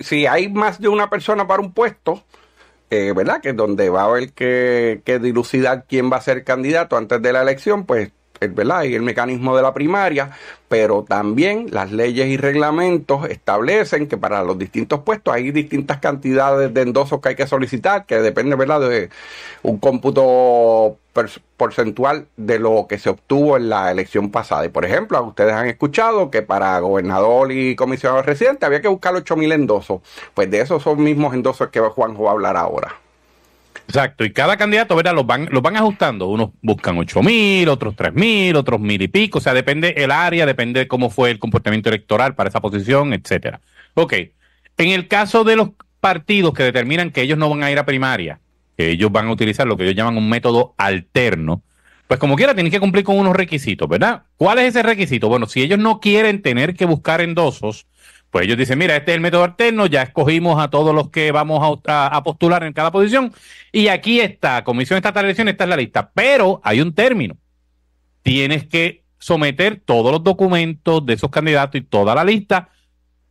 si, hay más de una persona para un puesto, eh, ¿verdad? Que donde va a haber que, que dilucidar quién va a ser candidato antes de la elección, pues y el mecanismo de la primaria, pero también las leyes y reglamentos establecen que para los distintos puestos hay distintas cantidades de endosos que hay que solicitar, que depende ¿verdad? de un cómputo porcentual de lo que se obtuvo en la elección pasada. Y por ejemplo, ustedes han escuchado que para gobernador y comisionado reciente había que buscar mil endosos. Pues de esos son mismos endosos que Juanjo va a hablar ahora. Exacto, y cada candidato, ¿verdad? Los van, los van ajustando. Unos buscan 8 mil, otros tres mil, otros mil y pico. O sea, depende el área, depende de cómo fue el comportamiento electoral para esa posición, etcétera. Ok, en el caso de los partidos que determinan que ellos no van a ir a primaria, que ellos van a utilizar lo que ellos llaman un método alterno, pues como quiera tienen que cumplir con unos requisitos, ¿verdad? ¿Cuál es ese requisito? Bueno, si ellos no quieren tener que buscar endosos, pues ellos dicen, mira, este es el método alterno, ya escogimos a todos los que vamos a, postular en cada posición y aquí está, Comisión Estatal de Elecciones, esta es la lista, pero hay un término. Tienes que someter todos los documentos de esos candidatos y toda la lista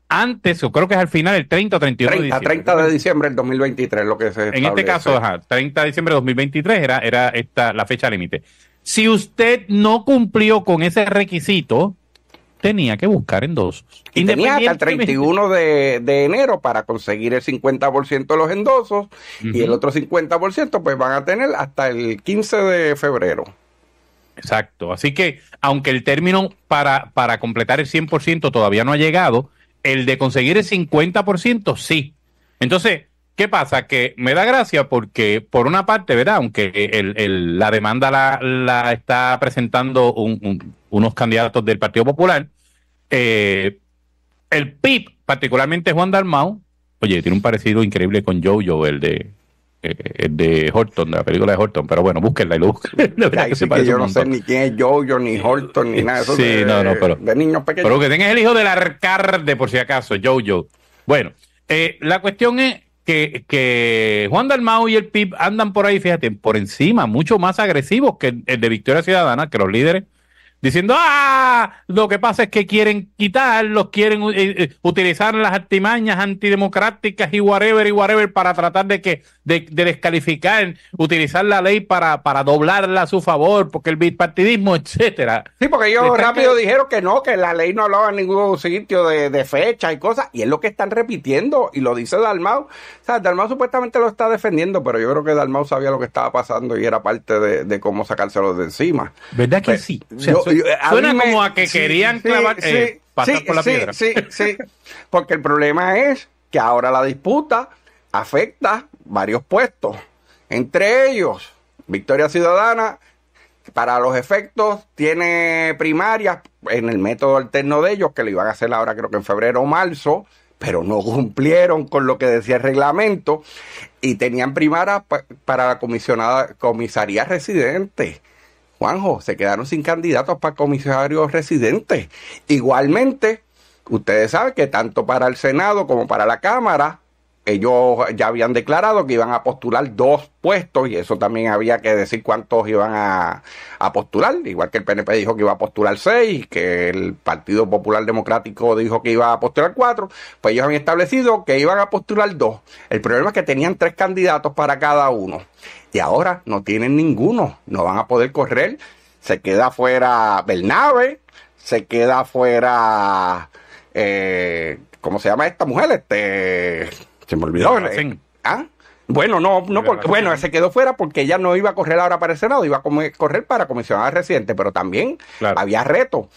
antes, yo creo que es al final, el 30 o 31 de diciembre. 30 de diciembre del 2023, lo que se En este caso, 30 de diciembre del 2023 era, era esta, la fecha límite. Si usted no cumplió con ese requisito, tenía que buscar endosos. Y tenía hasta el 31 de, de, enero para conseguir el 50% de los endosos y el otro 50% pues van a tener hasta el 15 de febrero. Exacto, así que aunque el término para, para completar el 100% todavía no ha llegado, el de conseguir el 50% sí. Entonces, ¿Qué pasa? Que me da gracia porque, por una parte, ¿verdad? Aunque la demanda la, está presentando unos candidatos del Partido Popular, eh, el Pip, particularmente Juan Dalmau, oye, tiene un parecido increíble con Jojo, el de eh, de Horton, de la película de Horton, pero bueno, búsquenla y lo busquen. La yo no sé ni quién es Jojo, ni Horton, ni nada de eso. Sí, no, no, pero, niños pequeños. Pero que tengas el hijo del alcalde, por si acaso, Jojo. Bueno, eh, la cuestión es que, que, Juan Dalmau y el Pip andan por ahí, fíjate, por encima, mucho más agresivos que el de Victoria Ciudadana, que los líderes diciendo, ah, lo que pasa es que quieren quitarlos, quieren eh, eh, utilizar las artimañas antidemocráticas y whatever y whatever para tratar de que de, descalificar, utilizar la ley para, para doblarla a su favor, porque el bipartidismo, etcétera. Sí, porque ellos rápido dijeron que no, que la ley no hablaba en ningún sitio de, fecha y cosas, y es lo que están repitiendo, y lo dice Dalmau. O sea, Dalmau supuestamente lo está defendiendo, pero yo creo que Dalmau sabía lo que estaba pasando y era parte de, cómo sacárselo de encima. ¿Verdad que pues, sí? Eh, suena como a que querían eh, pasar por la piedra. Sí, sí, porque el problema es que ahora la disputa afecta varios puestos, entre ellos Victoria Ciudadana, para los efectos tiene primarias en el método alterno de ellos, que lo iban a hacer ahora creo que en febrero o marzo, pero no cumplieron con lo que decía el reglamento y tenían primaria para la comisionada, comisaría residente se quedaron sin candidatos para comisarios residentes. Igualmente, ustedes saben que tanto para el Senado como para la Cámara, ellos ya habían declarado que iban a postular dos puestos y eso también había que decir cuántos iban a, postular, igual que el PNP dijo que iba a postular seis, que el Partido Popular Democrático dijo que iba a postular cuatro, pues ellos habían establecido que iban a postular dos. El problema es que tenían tres candidatos para cada uno y ahora no tienen ninguno, no van a poder correr, se queda fuera Bernabe, se queda fuera... Eh, ¿Cómo se llama esta mujer? Este se me olvidó. Eh, ¿Ah? Bueno, no, no porque, bueno, se quedó fuera porque ella no iba a correr ahora para el Senado, iba a correr para comisionada reciente, pero también había reto.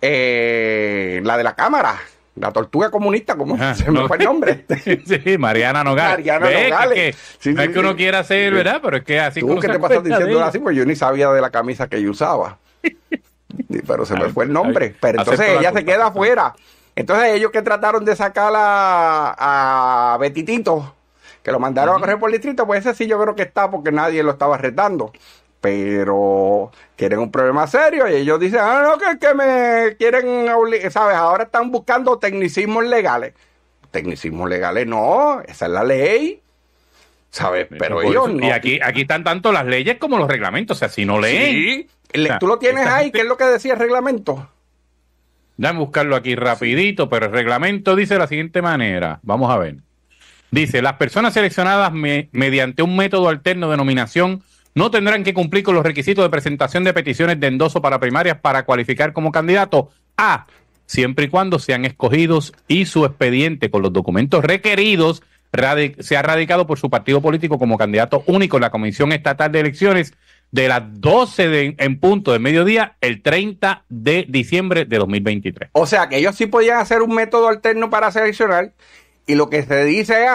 Eh, la de la Cámara, la tortuga comunista, como ah, se me fue el nombre? sí, Mariana Nogales. Mariana Ve, que, no es que uno quiera hacer, ¿verdad? Pero es que así ¿Cómo que te pasas diciendo así, pues yo ni sabía de la camisa que yo usaba. Pero se me fue el nombre. Pero entonces ella se queda fuera entonces ellos que trataron de sacar a, Betitito, que lo mandaron a correr por el distrito, pues ese sí yo creo que está porque nadie lo estaba retando. Pero tienen un problema serio y ellos dicen, ah, no, que, me quieren, ¿sabes? Ahora están buscando tecnicismos legales. Tecnicismos legales no, esa es la ley. ¿Sabes? Pero ellos no. Y aquí, aquí están tanto las leyes como los reglamentos. O sea, si no leen. Sí. tú lo tienes ahí, ¿qué es lo que decía el reglamento? Dame buscarlo aquí rapidito, pero el reglamento dice de la siguiente manera. Vamos a ver. Dice, las personas seleccionadas mediante un método alterno de nominación no tendrán que cumplir con los requisitos de presentación de peticiones de endoso para primarias para cualificar como candidato a siempre y cuando sean escogidos y su expediente con los documentos requeridos se ha radicado por su partido político como candidato único en la Comisión Estatal de Elecciones de las 12 en punto de mediodía el 30 de diciembre de 2023. O sea que ellos sí podían hacer un método alterno para seleccionar y lo que se dice es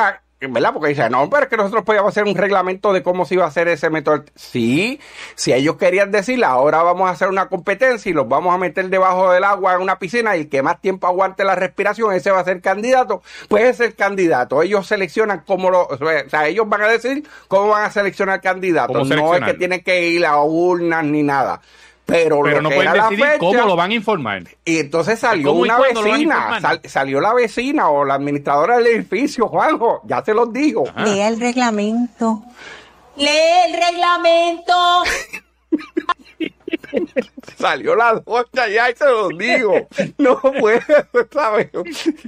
¿verdad? Porque dicen, no, pero es que nosotros podíamos hacer un reglamento de cómo se iba a hacer ese método. Sí, si ellos querían decir, ahora vamos a hacer una competencia y los vamos a meter debajo del agua en una piscina y el que más tiempo aguante la respiración, ese va a ser candidato, pues es el candidato. Ellos seleccionan cómo lo, o sea, ellos van a decir cómo van a seleccionar candidatos. No es que tienen que ir a urnas ni nada. Pero, no pueden decidir cómo lo van a informar. Y entonces salió una vecina, salió la vecina o la administradora del edificio, Juanjo, ya se los digo. Lea Lee el reglamento. Lee el reglamento. Salió la doña ya y se los digo. No puede, ¿sabes?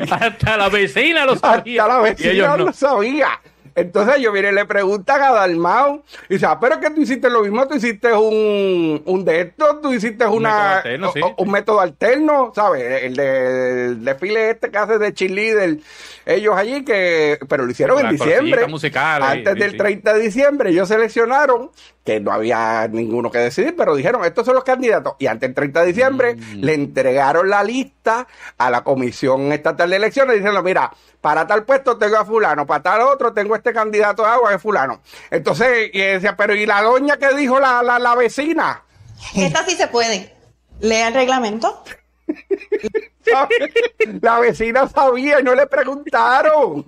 Hasta la vecina lo sabía. Hasta la vecina lo sabía. Entonces yo vine y le preguntan a Dalmau, y dice, ah, pero que tú hiciste lo mismo, tú hiciste un, un de esto tú hiciste un una, método alterno, un método alterno, ¿sabes? El, de, desfile este que hace de del ellos allí que, pero lo hicieron en diciembre. antes del 30 de diciembre ellos seleccionaron, que no había ninguno que decidir, pero dijeron, estos son los candidatos. Y antes del 30 de diciembre mm. le entregaron la lista a la Comisión Estatal de Elecciones diciendo, mira, para tal puesto tengo a fulano, para tal otro tengo este candidato de agua que fulano. Entonces, y decía, pero ¿y la doña que dijo la, vecina? esta sí se puede Lea el reglamento. La vecina sabía y no le preguntaron,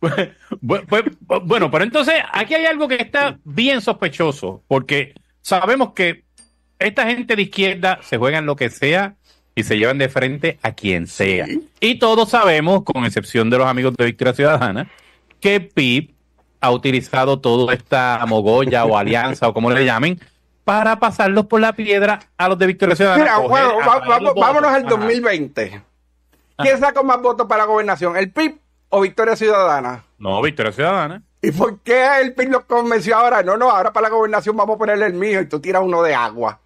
pues, bueno, pero entonces aquí hay algo que está bien sospechoso, porque sabemos que esta gente de izquierda se en lo que sea y se llevan de frente a quien sea. Y todos sabemos, con excepción de los amigos de Victoria Ciudadana, que Pip ha utilizado toda esta mogolla o alianza o como le llamen para pasarlos por la piedra a los de Victoria Ciudadana. Mira, vámonos al 2020. ¿Quién sacó más votos para la gobernación? ¿El PIB o Victoria Ciudadana? No, Victoria Ciudadana. ¿Y por qué el PIB lo convenció ahora? No, no, ahora para la gobernación vamos a ponerle el mío y tú tiras uno de agua.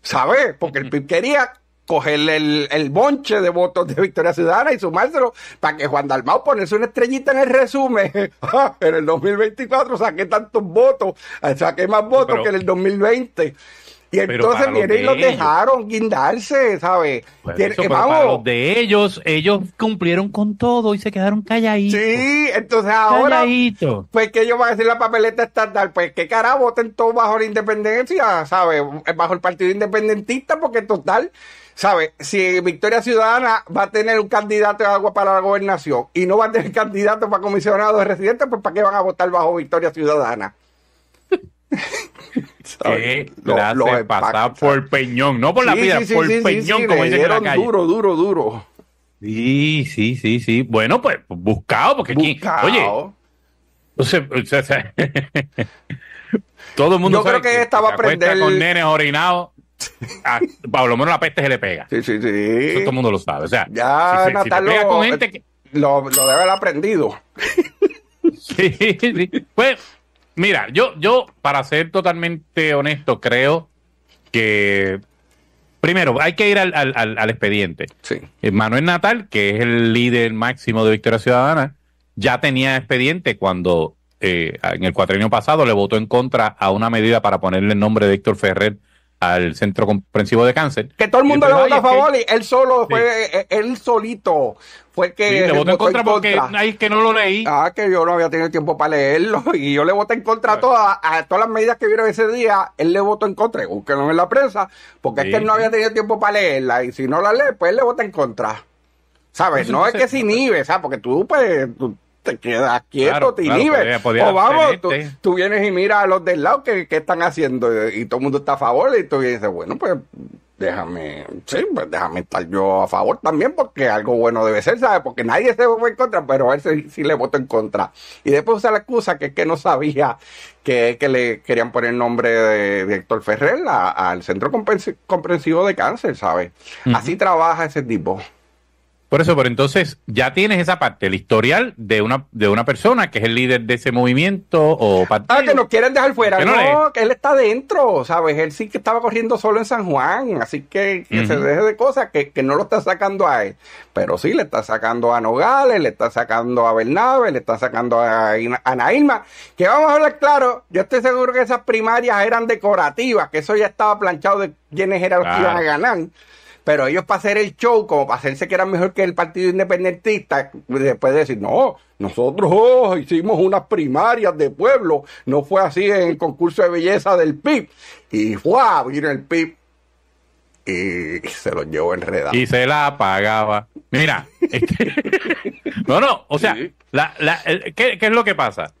¿Sabes? Porque el PIB quería coger el, el, bonche de votos de Victoria Ciudadana y sumárselo para que Juan Dalmau ponerse una estrellita en el resumen. Ah, en el 2024 saqué tantos votos, saqué más votos que en el 2020. Y entonces vienen y los dejaron guindarse, ¿sabes? de ellos, ellos cumplieron con todo y se quedaron calladitos. Sí, entonces ahora. Pues que ellos van a decir la papeleta estatal, Pues qué carajo, voten todos bajo la independencia, ¿sabes? Bajo el partido independentista, porque total ¿Sabes? Si Victoria Ciudadana va a tener un candidato de agua para la gobernación y no va a tener candidato para comisionado de residentes, pues ¿para qué van a votar bajo Victoria Ciudadana? ¿Qué? Lo, he pasado por Peñón, no por la vida por Peñón, como dice la Duro, duro, duro. Sí, sí, sí, sí. Bueno, pues buscado, porque Aquí, oye. todo el mundo. Yo creo que, Con nenes orinados a Pablo menos la peste se le pega. Sí, sí, sí. todo el mundo lo sabe. O sea, ya Natal eh, lo, lo, debe haber aprendido. sí, Pues, mira, yo, yo, para ser totalmente honesto, creo que primero hay que ir al, expediente. Sí. Eh, Manuel Natal, que es el líder máximo de Victoria Ciudadana, ya tenía expediente cuando eh, en el cuatrienio pasado le votó en contra a una medida para ponerle el nombre de Héctor Ferrer al Centro Comprensivo de Cáncer. Que todo el mundo le vota a favor y él solo fue, eh, él solito fue que... le votó en contra, porque ahí que no lo leí. Ah, que yo no había tenido tiempo para leerlo y yo le voté en contra a, todas, todas las medidas que vieron ese día, él le votó en contra, no en la prensa, porque es que él no había tenido tiempo para leerla y si no la lee, pues él le vota en contra. ¿Sabes? Pues no es que se inhibe, ¿sabes? Porque tú, pues, te quedas quieto, te inhibes. o vamos, este. tú, vienes y miras a los del lado que, están haciendo y todo el mundo está a favor y tú dices, bueno, pues déjame, sí, pues déjame estar yo a favor también, porque algo bueno debe ser, ¿sabes? Porque nadie se votó en contra, pero a él sí, le voto en contra. Y después usa la excusa que es que no sabía que, que le querían poner el nombre de, Víctor Héctor Ferrer al Centro Comprensivo de Cáncer, ¿sabes? Así trabaja ese tipo. Por eso, pero entonces ya tienes esa parte, el historial de una, de una persona que es el líder de ese movimiento o partido. Ah, que nos quieren dejar fuera. Que no, que él está dentro, ¿sabes? Pues, él sí que estaba corriendo solo en San Juan, así que, que se deje de cosas que, no lo está sacando a él. Pero sí le está sacando a Nogales, le está sacando a Bernabe, le está sacando a, Ana Que vamos a hablar claro, yo estoy seguro que esas primarias eran decorativas, que eso ya estaba planchado de quiénes eran los que iban a ganar. Pero ellos para hacer el show, como para hacerse que era mejor que el Partido Independentista, después de decir, no, nosotros hicimos unas primarias de pueblo, no fue así en el concurso de belleza del PIB. Y fue vino el PIB y se lo llevó enredado. Y se la apagaba. Mira, este, no, no, o sea, ¿qué, ¿qué es lo que pasa?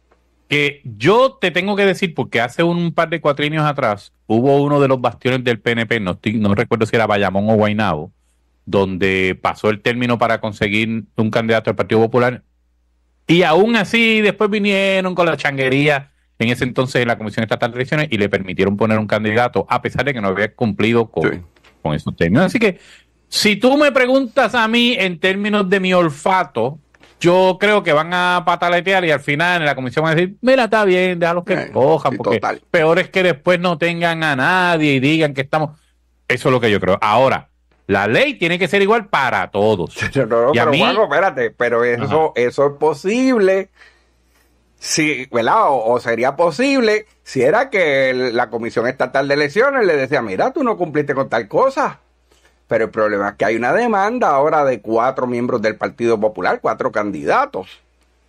Que yo te tengo que decir, porque hace un par de cuatrinios atrás hubo uno de los bastiones del PNP, no, no recuerdo si era Bayamón o Guainabo, donde pasó el término para conseguir un candidato al Partido Popular. Y aún así, después vinieron con la changuería en ese entonces en la Comisión Estatal de Elecciones y le permitieron poner un candidato, a pesar de que no había cumplido con, con esos términos. Así que, si tú me preguntas a mí en términos de mi olfato, yo creo que van a pataletear y al final en la comisión van a decir, mira, está bien, déjalos que cojan, porque peor es que después no tengan a nadie y digan que estamos... Eso es lo que yo creo. Ahora, la ley tiene que ser igual para todos. y pero a espérate, pero eso, eso es posible. si O, sería posible si era que la Comisión Estatal de Elecciones le decía, mira, tú no cumpliste con tal cosa. Pero el problema es que hay una demanda ahora de cuatro miembros del Partido Popular, cuatro candidatos.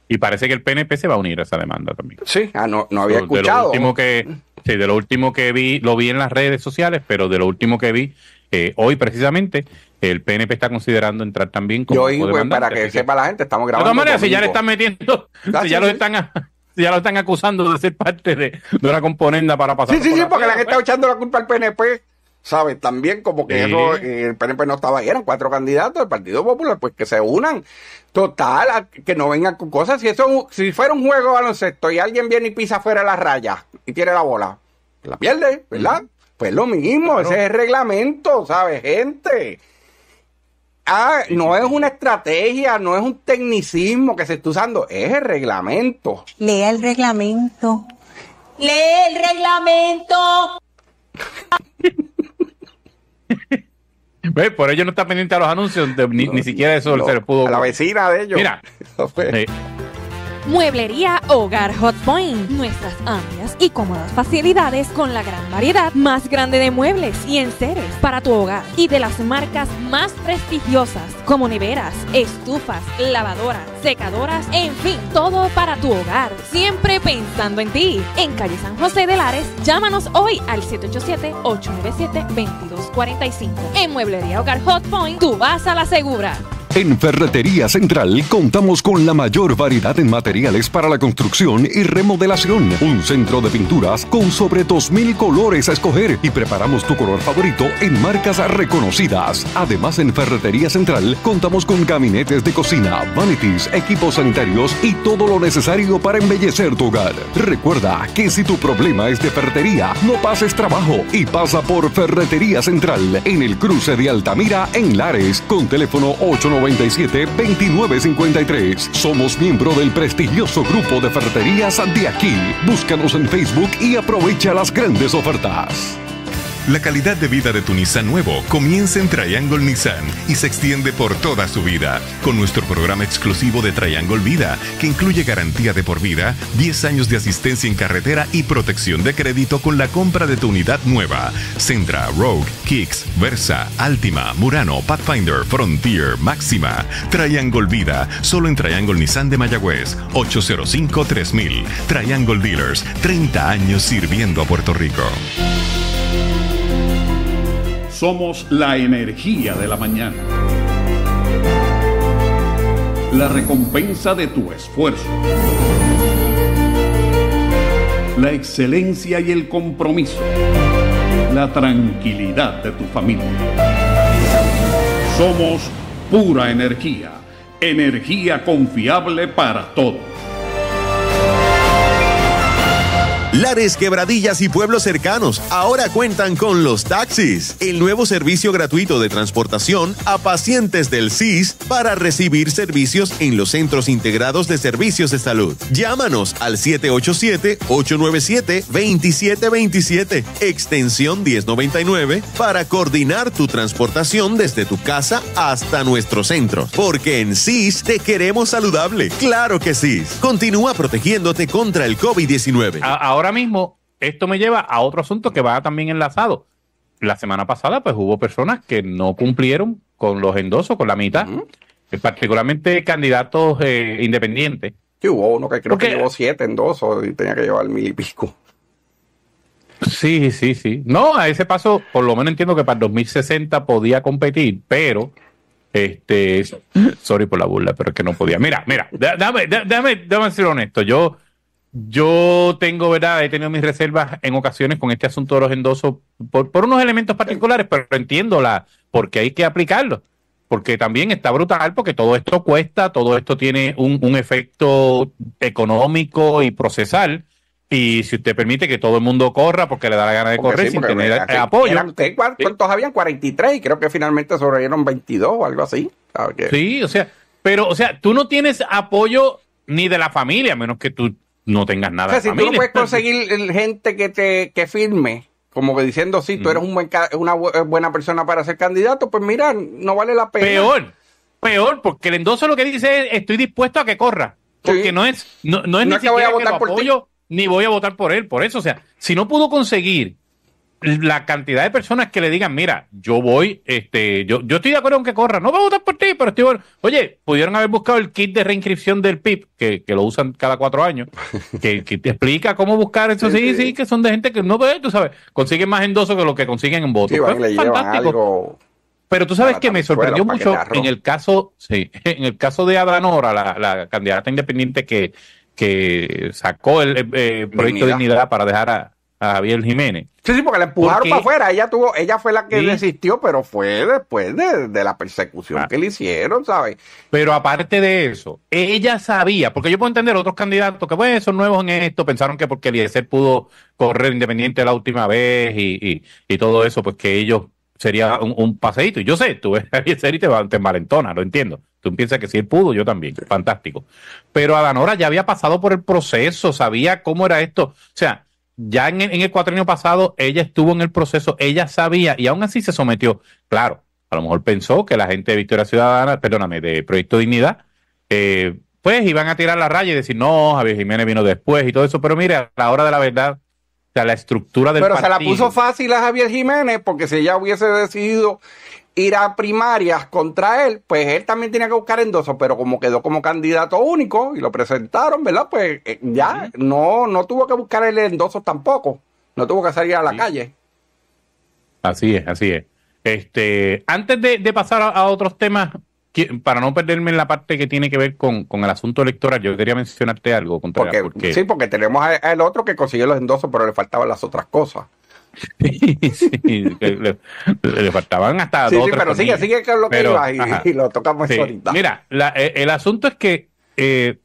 Y parece que el PNP se va a unir a esa demanda también. Sí, ah, no, había escuchado. De lo último que, sí, de lo último que vi, lo vi en las redes sociales, pero de lo último que vi, eh, hoy precisamente, el PNP está considerando entrar también como. Yo para que, sepa la gente, estamos grabando. De todas maneras, si ya le están metiendo, si ah, ya lo están. Ya están acusando de ser parte de, de una componenda para pasar. Sí, sí, sí, porque la que está pues. echando la culpa al PNP ¿sabes? También como que eh, el PNP no estaba ahí, eran cuatro candidatos del Partido Popular, pues que se unan. Total, que no vengan con cosas. Si eso si fuera un juego de baloncesto y alguien viene y pisa fuera la raya y tiene la bola, pues la pierde, ¿verdad? Pues lo mismo, ese es el reglamento, ¿sabes, gente? Ah, no es una estrategia, no es un tecnicismo que se está usando, es el reglamento. Lea el reglamento. Lee el reglamento. ¿Ves? Por ello no está pendiente a los anuncios, ni, ni, siquiera eso se le pudo. la vecina de ellos. Mira. Mueblería Hogar Hot Point. Nuestras amplias y cómodas facilidades con la gran variedad más grande de muebles y enseres para tu hogar y de las marcas más prestigiosas como neveras, estufas, lavadoras, secadoras, en fin, todo para tu hogar. Siempre pensando en ti. En calle San José de Lares, llámanos hoy al 787-897-2245. En Mueblería Hogar Hot Point, tú vas a la segura. En Ferretería Central contamos con la mayor variedad en materiales para la construcción y remodelación. Un centro de pinturas con sobre 2.000 colores a escoger y preparamos tu color favorito en marcas reconocidas. Además, en Ferretería Central contamos con gabinetes de cocina, vanities, equipos sanitarios y todo lo necesario para embellecer tu hogar. Recuerda que si tu problema es de ferretería, no pases trabajo y pasa por Ferretería Central en el cruce de Altamira en Lares con teléfono 890. 29 2953 Somos miembro del prestigioso grupo de ferreterías Santiago. Búscanos en Facebook y aprovecha las grandes ofertas. La calidad de vida de tu Nissan nuevo comienza en Triangle Nissan y se extiende por toda su vida con nuestro programa exclusivo de Triangle Vida que incluye garantía de por vida, 10 años de asistencia en carretera y protección de crédito con la compra de tu unidad nueva. Centra, Rogue, Kicks, Versa, Altima, Murano, Pathfinder, Frontier, Máxima. Triangle Vida, solo en Triangle Nissan de Mayagüez, 805-3000. Triangle Dealers, 30 años sirviendo a Puerto Rico. Somos la energía de la mañana. La recompensa de tu esfuerzo. La excelencia y el compromiso. La tranquilidad de tu familia. Somos pura energía. Energía confiable para todos. Lares, quebradillas y pueblos cercanos ahora cuentan con los taxis, el nuevo servicio gratuito de transportación a pacientes del CIS para recibir servicios en los centros integrados de servicios de salud. Llámanos al 787-897-2727, extensión 1099, para coordinar tu transportación desde tu casa hasta nuestro centro. Porque en CIS te queremos saludable. Claro que sí. Continúa protegiéndote contra el COVID-19. Ahora ahora mismo esto me lleva a otro asunto que va también enlazado. La semana pasada, pues hubo personas que no cumplieron con los endosos, con la mitad, eh, particularmente candidatos eh, independientes. Sí, hubo uno que creo que llevó siete endosos y tenía que llevar mil y Sí, sí, sí. No, a ese paso, por lo menos entiendo que para el 2060 podía competir, pero. Este, sorry por la burla, pero es que no podía. Mira, mira, déjame dame, dame, ser honesto. Yo, yo tengo, ¿verdad? He tenido mis reservas en ocasiones con este asunto de los endosos por, unos elementos particulares, pero entiendo la, porque hay que aplicarlo. Porque también está brutal, porque todo esto cuesta, todo esto tiene un, efecto económico y procesal. Y si usted permite que todo el mundo corra porque le da la gana de correr sin tener eh, apoyo. ¿Cuántos habían? 43 y creo que finalmente sobrevivieron 22 o algo así. Sí, o sea, pero, o sea, tú no tienes apoyo ni de la familia, a menos que tú no tengas nada. O sea, si tú no puedes conseguir gente que te que firme, como que diciendo, sí, tú eres un buen, una eh, buena persona para ser candidato, pues mira, no vale la pena. Peor, peor, porque el endoso lo que dice es, estoy dispuesto a que corra. Porque no es, no, no es ni voy a votar por apoyo, ni voy a votar por él. Por eso, o sea, si no pudo conseguir la cantidad de personas que le digan, mira, yo voy, este, yo, yo estoy de acuerdo en que corra, no voy a votar por ti, pero estoy Oye, pudieron haber buscado el kit de reinscripción del PIB, que, lo usan cada cuatro años, que, te explica cómo buscar eso, sí, sí, que son de gente que no, tú sabes, consiguen más endoso que lo que consiguen en voto. Pues, pero tú sabes que me sorprendió mucho en el caso, sí, en el caso de Adranora la, la candidata independiente que, que sacó el eh, eh, proyecto de Dignidad para dejar a, a Javier Jiménez. Sí, sí, porque la empujaron para afuera. Ella tuvo, ella fue la que desistió, pero fue después de, la persecución ah. que le hicieron, ¿sabes? Pero aparte de eso, ella sabía, porque yo puedo entender otros candidatos que, bueno, pues, son nuevos en esto, pensaron que porque Eliezer pudo correr independiente la última vez y, todo eso, pues que ellos sería un, paseito paseíto. Y yo sé, tú ves a Eliezer y te, te lo entiendo. Tú piensas que sí él pudo, yo también. Fantástico. Pero Adanora ya había pasado por el proceso, sabía cómo era esto. O sea, ya en, en el cuatrienio pasado ella estuvo en el proceso, ella sabía y aún así se sometió. Claro, a lo mejor pensó que la gente de Victoria Ciudadana, perdóname, de Proyecto Dignidad, eh, pues iban a tirar la raya y decir, no, Javier Jiménez vino después y todo eso. Pero mire, a la hora de la verdad, o la estructura del Pero se la puso fácil a Javier Jiménez, porque si ella hubiese decidido ir a primarias contra él, pues él también tenía que buscar endosos, pero como quedó como candidato único y lo presentaron, ¿verdad? Pues eh, ya no, no tuvo que buscar el endoso tampoco, no tuvo que salir a la calle. Así es, así es. Este, antes de, pasar a, otros temas, para no perderme en la parte que tiene que ver con, con el asunto electoral, yo quería mencionarte algo. Porque, porque, Sí, porque tenemos al otro que consiguió los endosos, pero le faltaban las otras cosas. le, faltaban hasta dos. Sí, pero sigue, sigue con lo que y, lo tocamos ahorita. Mira, eh, el asunto es que eh,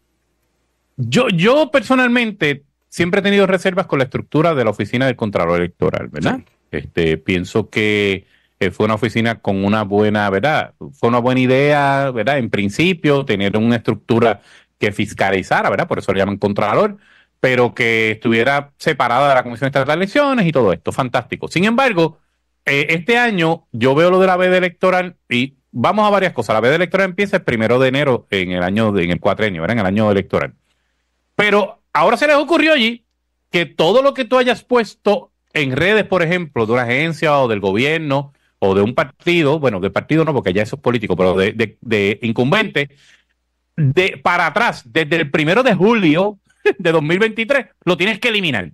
yo, yo personalmente siempre he tenido reservas con la estructura de la oficina del Contralor Electoral, ¿verdad? Este, pienso que eh, fue una oficina con una buena, ¿verdad? Fue una buena idea, ¿verdad? En principio, tener una estructura que fiscalizara, ¿verdad? Por eso le llaman Contralor pero que estuviera separada de la Comisión Estatal de Elecciones y todo esto. Fantástico. Sin embargo, eh, este año yo veo lo de la veda electoral y vamos a varias cosas. La veda electoral empieza el primero de enero en el año, en el cuatrenio, en el año electoral. Pero ahora se les ocurrió allí que todo lo que tú hayas puesto en redes, por ejemplo, de una agencia o del gobierno o de un partido, bueno, de partido no, porque ya eso es político, pero de, incumbente, de, para atrás, desde el primero de julio de 2023, lo tienes que eliminar.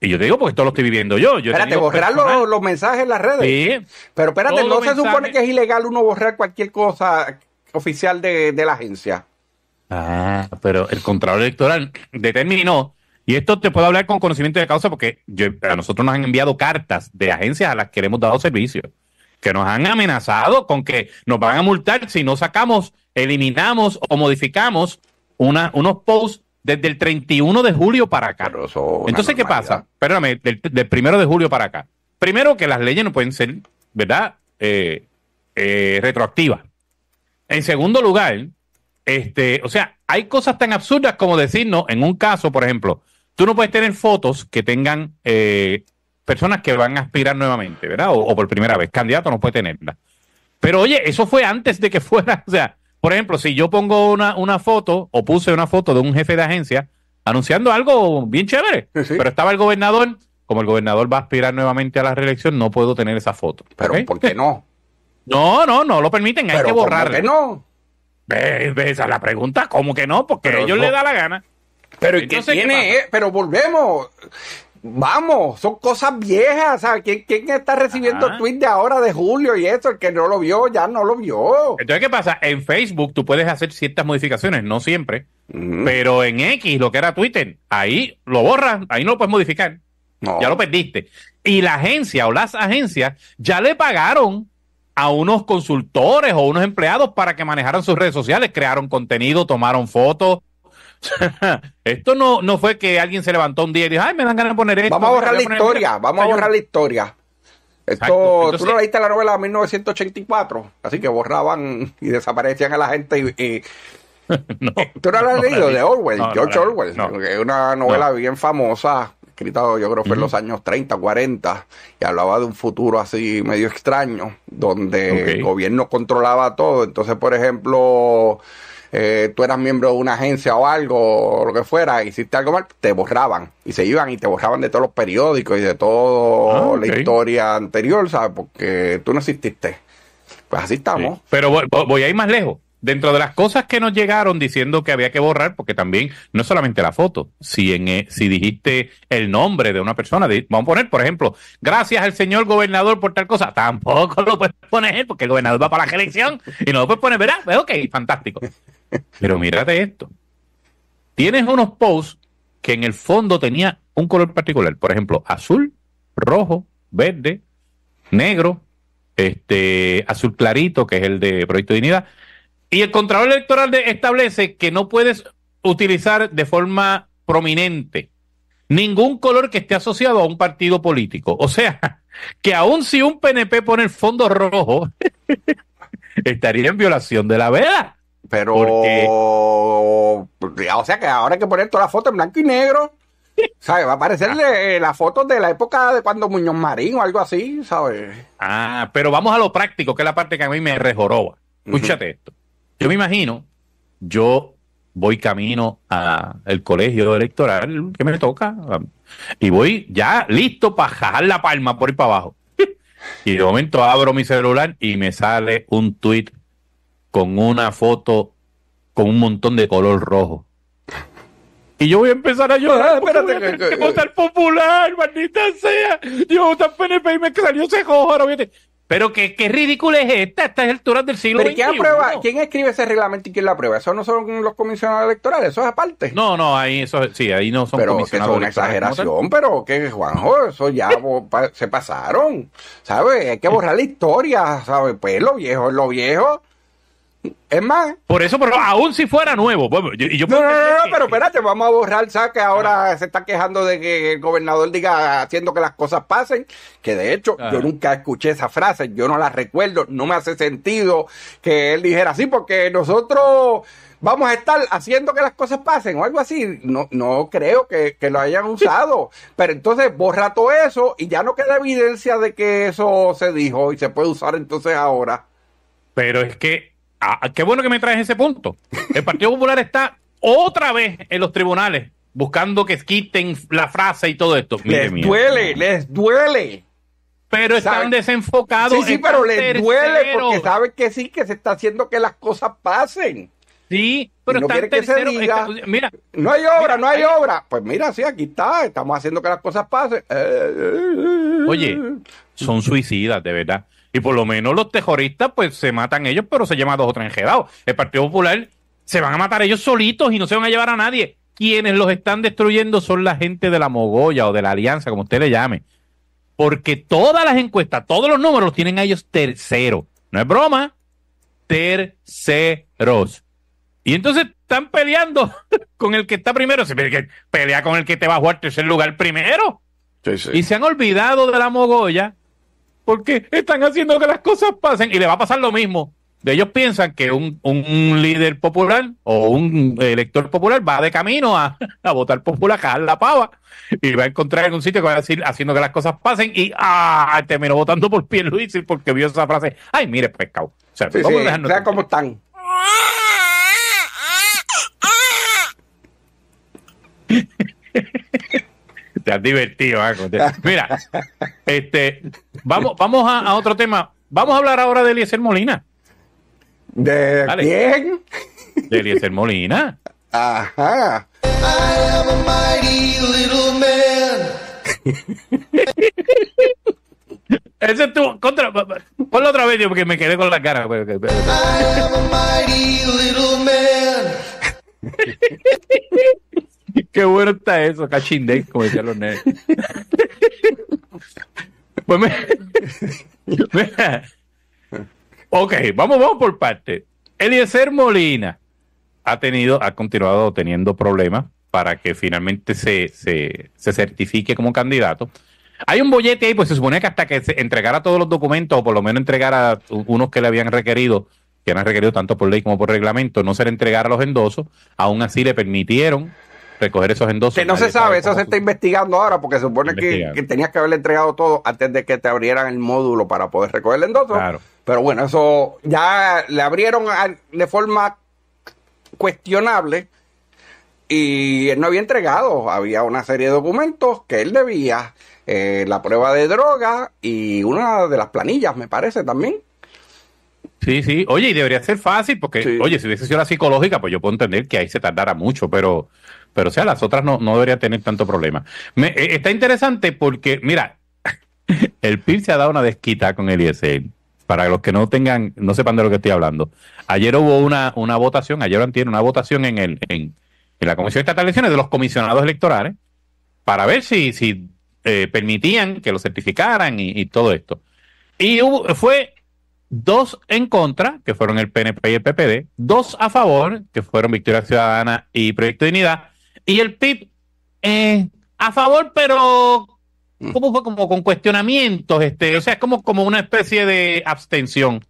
Y yo te digo, porque esto lo estoy viviendo yo. yo espérate, borrar los, mensajes en las redes. Sí. Pero espérate, ¿no se supone que es ilegal uno borrar cualquier cosa oficial de, la agencia? Ah, pero el Contralor Electoral determinó, y esto te puedo hablar con conocimiento de causa porque a nosotros nos han enviado cartas de agencias a las que le hemos dado servicio, que nos han amenazado con que nos van a multar si no sacamos, eliminamos o modificamos una, unos posts desde el 31 de julio para acá. Entonces, ¿qué pasa? Perdóname, del, primero de julio para acá. Primero que las leyes no pueden ser, ¿verdad? Eh, eh retroactivas. En segundo lugar, este, o sea, hay cosas tan absurdas como decirnos, en un caso, por ejemplo, tú no puedes tener fotos que tengan eh, personas que van a aspirar nuevamente, ¿verdad? O, por primera vez, candidato no puede tenerla. Pero oye, eso fue antes de que fuera, o sea, por ejemplo, si yo pongo una, foto o puse una foto de un jefe de agencia anunciando algo bien chévere, pero estaba el gobernador, como el gobernador va a aspirar nuevamente a la reelección, no puedo tener esa foto. Pero ¿por qué no? No, no, no lo permiten, hay que borrarla. ¿Por qué no? Esa es la pregunta, ¿cómo que no? Porque a ellos les le da la gana. Pero qué tiene, eh, pero volvemos vamos, son cosas viejas. ¿Quién, está recibiendo de ahora, de julio y eso? El que no lo vio, ya no lo vio. Entonces, ¿qué pasa? En Facebook tú puedes hacer ciertas modificaciones, no siempre. Pero en X, lo que era Twitter, ahí lo borras, ahí no lo puedes modificar. Ya lo perdiste. Y la agencia o las agencias ya le pagaron a unos consultores o unos empleados para que manejaran sus redes sociales, crearon contenido, tomaron fotos, esto no, no fue que alguien se levantó un día y dijo, ay, me dan ganas de poner esto. Vamos a borrar la historia, vamos a borrar la historia. Esto, tú no leíste la novela de 1984, así que borraban y desaparecían a la gente y... Eh, tú no la has leído de Orwell, George Orwell, es una novela bien famosa, escrita yo creo que fue en los años 30, 40, y hablaba de un futuro así medio extraño, donde el gobierno controlaba todo. Entonces, por ejemplo, eh, tú eras miembro de una agencia o algo, lo que fuera, hiciste algo mal, te borraban y se iban y te borraban de todos los periódicos y de toda ah, la historia anterior, ¿sabes? Porque tú no exististe. Pues así estamos. Pero voy, a ir más lejos dentro de las cosas que nos llegaron diciendo que había que borrar, porque también no solamente la foto, si, en, eh, si dijiste el nombre de una persona, vamos a poner, por ejemplo, gracias al señor gobernador por tal cosa, tampoco lo puedes poner porque el gobernador va para la elección y no lo puedes poner, ¿verdad? Pues ok, fantástico. Pero mírate esto. Tienes unos posts que en el fondo tenía un color particular. Por ejemplo, azul, rojo, verde, negro, este, azul clarito, que es el de Proyecto de Dignidad. Y el control Electoral establece que no puedes utilizar de forma prominente ningún color que esté asociado a un partido político. O sea, que aun si un PNP pone el fondo rojo, estaría en violación de la veda. Pero. O sea que ahora hay que poner Todas las fotos en blanco y negro. ¿Sabes? Va a aparecer las ah. eh, la foto de la época de cuando Muñoz Marín o algo así, ¿sabes? Ah, pero vamos a lo práctico, que es la parte que a mí me rejoroba. Escúchate esto. Yo me imagino, yo voy camino al colegio electoral que me toca y voy ya listo para jajar la palma por ir para abajo. Y de momento abro mi celular y me sale un tuit con una foto con un montón de color rojo. Y yo voy a empezar a llorar. espérate, que, votar popular, maldita sea. Yo votar PNP y me salió ese jojo. Pero qué, ridícula ridículo es esta, estas altura del siglo XXI. quién, escribe ese reglamento y quién lo aprueba? Eso no son los comisionados electorales, eso es aparte. No, no, ahí eso, sí, ahí no son pero comisionados que es una exageración, pero que Juanjo, eso ya se pasaron, ¿sabes? Hay que eh. borrar la historia, ¿sabes? Pues lo viejo lo viejo es más. Por eso, pero aún si fuera nuevo. no, pero espérate, vamos a borrar, ¿sabes? Que ahora ah. se está quejando de que el gobernador diga haciendo que las cosas pasen, que de hecho ah. yo nunca escuché esa frase, yo no la recuerdo, no me hace sentido que él dijera así, porque nosotros vamos a estar haciendo que las cosas pasen o algo así. No, no creo que, que lo hayan usado. Pero entonces borra todo eso y ya no queda evidencia de que eso se dijo y se puede usar entonces ahora. Pero es que Ah, ah, qué bueno que me traes ese punto. El Partido Popular está otra vez en los tribunales buscando que quiten la frase y todo esto. Les duele, les duele. Pero están desenfocados. Sí, sí, pero les duele porque saben que sí, que se está haciendo que las cosas pasen. Sí, pero no están tercero mira, no hay obra, no hay obra. Pues mira, sí, aquí está, estamos haciendo que las cosas pasen. Oye, son suicidas, de verdad. Y por lo menos los terroristas, pues se matan ellos, pero se llama dos o tres enjedados. El Partido Popular se van a matar ellos solitos y no se van a llevar a nadie. Quienes los están destruyendo son la gente de la mogolla o de la alianza, como usted le llame. Porque todas las encuestas, todos los números los tienen a ellos terceros. No es broma. Terceros. Y entonces están peleando con el que está primero. Se pelea con el que te va a jugar tercer lugar primero. Y se han olvidado de la mogolla porque están haciendo que las cosas pasen y le va a pasar lo mismo. Ellos piensan que un, líder popular o un elector popular va de camino a, a votar popular, a la pava y va a encontrar en un sitio que va a decir haciendo que las cosas pasen y ah, terminó votando por Pierluisi porque vio esa frase. Ay, mire, pescado. O sea, sí, sea como están. te has divertido. ¿eh? Mira, este, vamos, vamos a, otro tema. Vamos a hablar ahora de Eliezer Molina. ¿De quién? De Eliezer Molina. Ajá. Ese es tu contra. Ponlo otra vez, porque me quedé con la cara. I Qué bueno está eso, cachindén, como decían los pues me... Ok, vamos, vamos por parte. Eliezer Molina ha tenido, ha continuado teniendo problemas para que finalmente se, se, certifique como candidato. Hay un bollete ahí, pues se supone que hasta que se entregara todos los documentos, o por lo menos entregara unos que le habían requerido, que han requerido tanto por ley como por reglamento, no se le entregara los endosos, aún así le permitieron recoger esos endosos. Que no se sabe, eso se está investigando ahora porque se supone que, tenías que haberle entregado todo antes de que te abrieran el módulo para poder recoger el endoso. Pero bueno, eso ya le abrieron de forma cuestionable y él no había entregado. Había una serie de documentos que él debía, eh, la prueba de droga y una de las planillas, me parece también. Sí, sí. Oye, y debería ser fácil porque, oye, si hubiese sido la psicológica, pues yo puedo entender que ahí se tardara mucho, pero pero o sea, las otras no, no debería tener tanto problema. Eh, está interesante porque, mira, el PIB se ha dado una desquita con el ISL. Para los que no tengan, no sepan de lo que estoy hablando. Ayer hubo una, una votación, ayer antier, una votación en, el, en, la Comisión Estatal de Elecciones de los comisionados electorales para ver si, si eh, permitían que lo certificaran y, todo esto. Y hubo, fue dos en contra, que fueron el PNP y el PPD, dos a favor, que fueron Victoria Ciudadana y Proyecto de Dignidad, y el PIB eh, a favor, pero mm. ¿cómo fue? Como con cuestionamientos, este, o sea, es como, como una especie de abstención.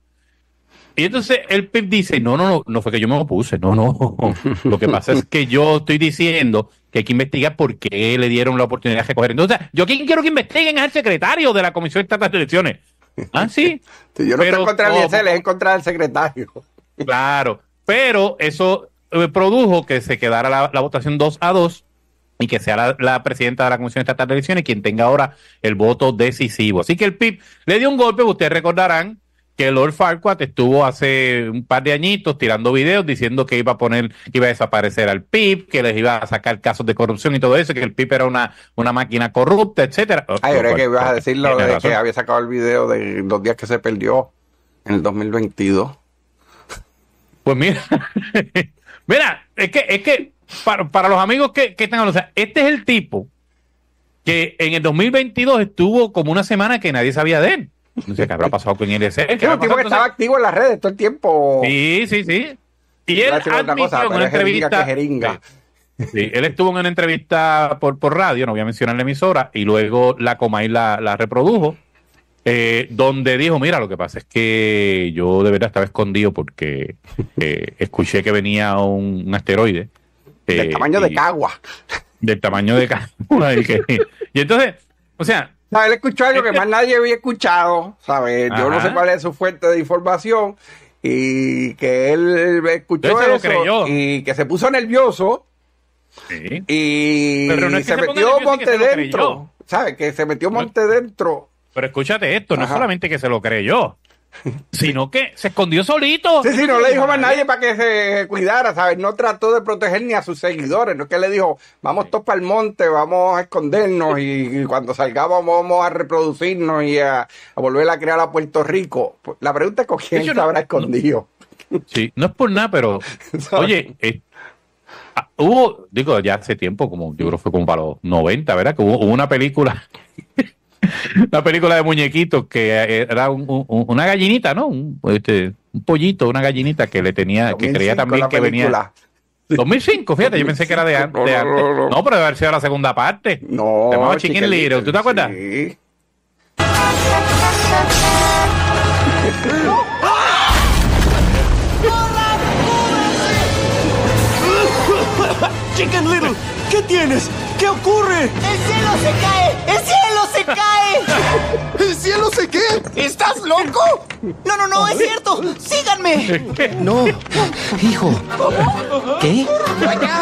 Y entonces el PIB dice, no, no, no, no fue que yo me opuse, no, no. Lo que pasa es que yo estoy diciendo que hay que investigar por qué le dieron la oportunidad de recoger. Entonces, yo quiero que investiguen al secretario de la Comisión Estatal de Elecciones. Ah, sí. yo no estoy en contra del es contra del secretario. Claro, pero eso eh, produjo que se quedara la, votación 2 a 2 y que sea la, presidenta de la Comisión Estatal de Elecciones quien tenga ahora el voto decisivo. Así que el PIB le dio un golpe, ustedes recordarán que Lord Farquaad estuvo hace un par de añitos tirando videos diciendo que iba a poner, iba a desaparecer al PIB, que les iba a sacar casos de corrupción y todo eso, que el PIB era una, una máquina corrupta, etcétera. Ay, que pues, ibas a pues, decirlo de que había sacado el video de los días que se perdió en el 2022. Pues mira, Mira, es que, es que para, los amigos que, que están hablando, o sea, este es el tipo que en el 2022 estuvo como una semana que nadie sabía de él. No sé qué habrá pasado con él? Es que un tipo que estaba activo en las redes todo el tiempo. Sí, sí, sí. Y él admitió en una entrevista. él estuvo en una entrevista por, por radio, no voy a mencionar la emisora, y luego la Comay la, la reprodujo. Eh, donde dijo, mira, lo que pasa es que yo de verdad estaba escondido porque eh, escuché que venía un, asteroide. del eh, tamaño de Cagua. Del tamaño de Cagua. y, entonces, o sea... él escuchó algo que más nadie había escuchado, ¿sabes? Yo no sé cuál es su fuente de información y que él escuchó eso y que se puso nervioso y se, metió monte dentro, ¿sabes? Que se metió monte dentro pero escúchate esto, no solamente que se lo creyó, sino que se escondió solito. Sí, sí, no le dijo a nadie para que se cuidara, ¿sabes? No trató de proteger ni a sus seguidores, no es que le dijo, vamos todos para el monte, vamos a escondernos y, cuando salgamos vamos a reproducirnos y a, volver a crear a Puerto Rico. Pues, la pregunta es con quién se habrá escondido. sí, no es por nada, pero oye, eh, ah, hubo, digo, ya hace tiempo, como yo creo que fue como para los 90, ¿verdad? Que hubo una película la película de muñequitos que eh, era una gallinita, ¿no? Este, un, pollito, una gallinita que le tenía, que creía también que venía. 2005, fíjate, yo pensé que era de, antes. No, pero debe haber sido la segunda parte. No. llamaba Chicken, Little, ¿tú te acuerdas? Sí. Chicken Little, ¿qué tienes? ¿Qué ocurre? ¡El cielo se cae! ¡El cielo se cae! ¿El cielo sé qué? ¿Estás loco? No, no, no, es cierto. ¡Síganme! No, hijo. ¿Qué?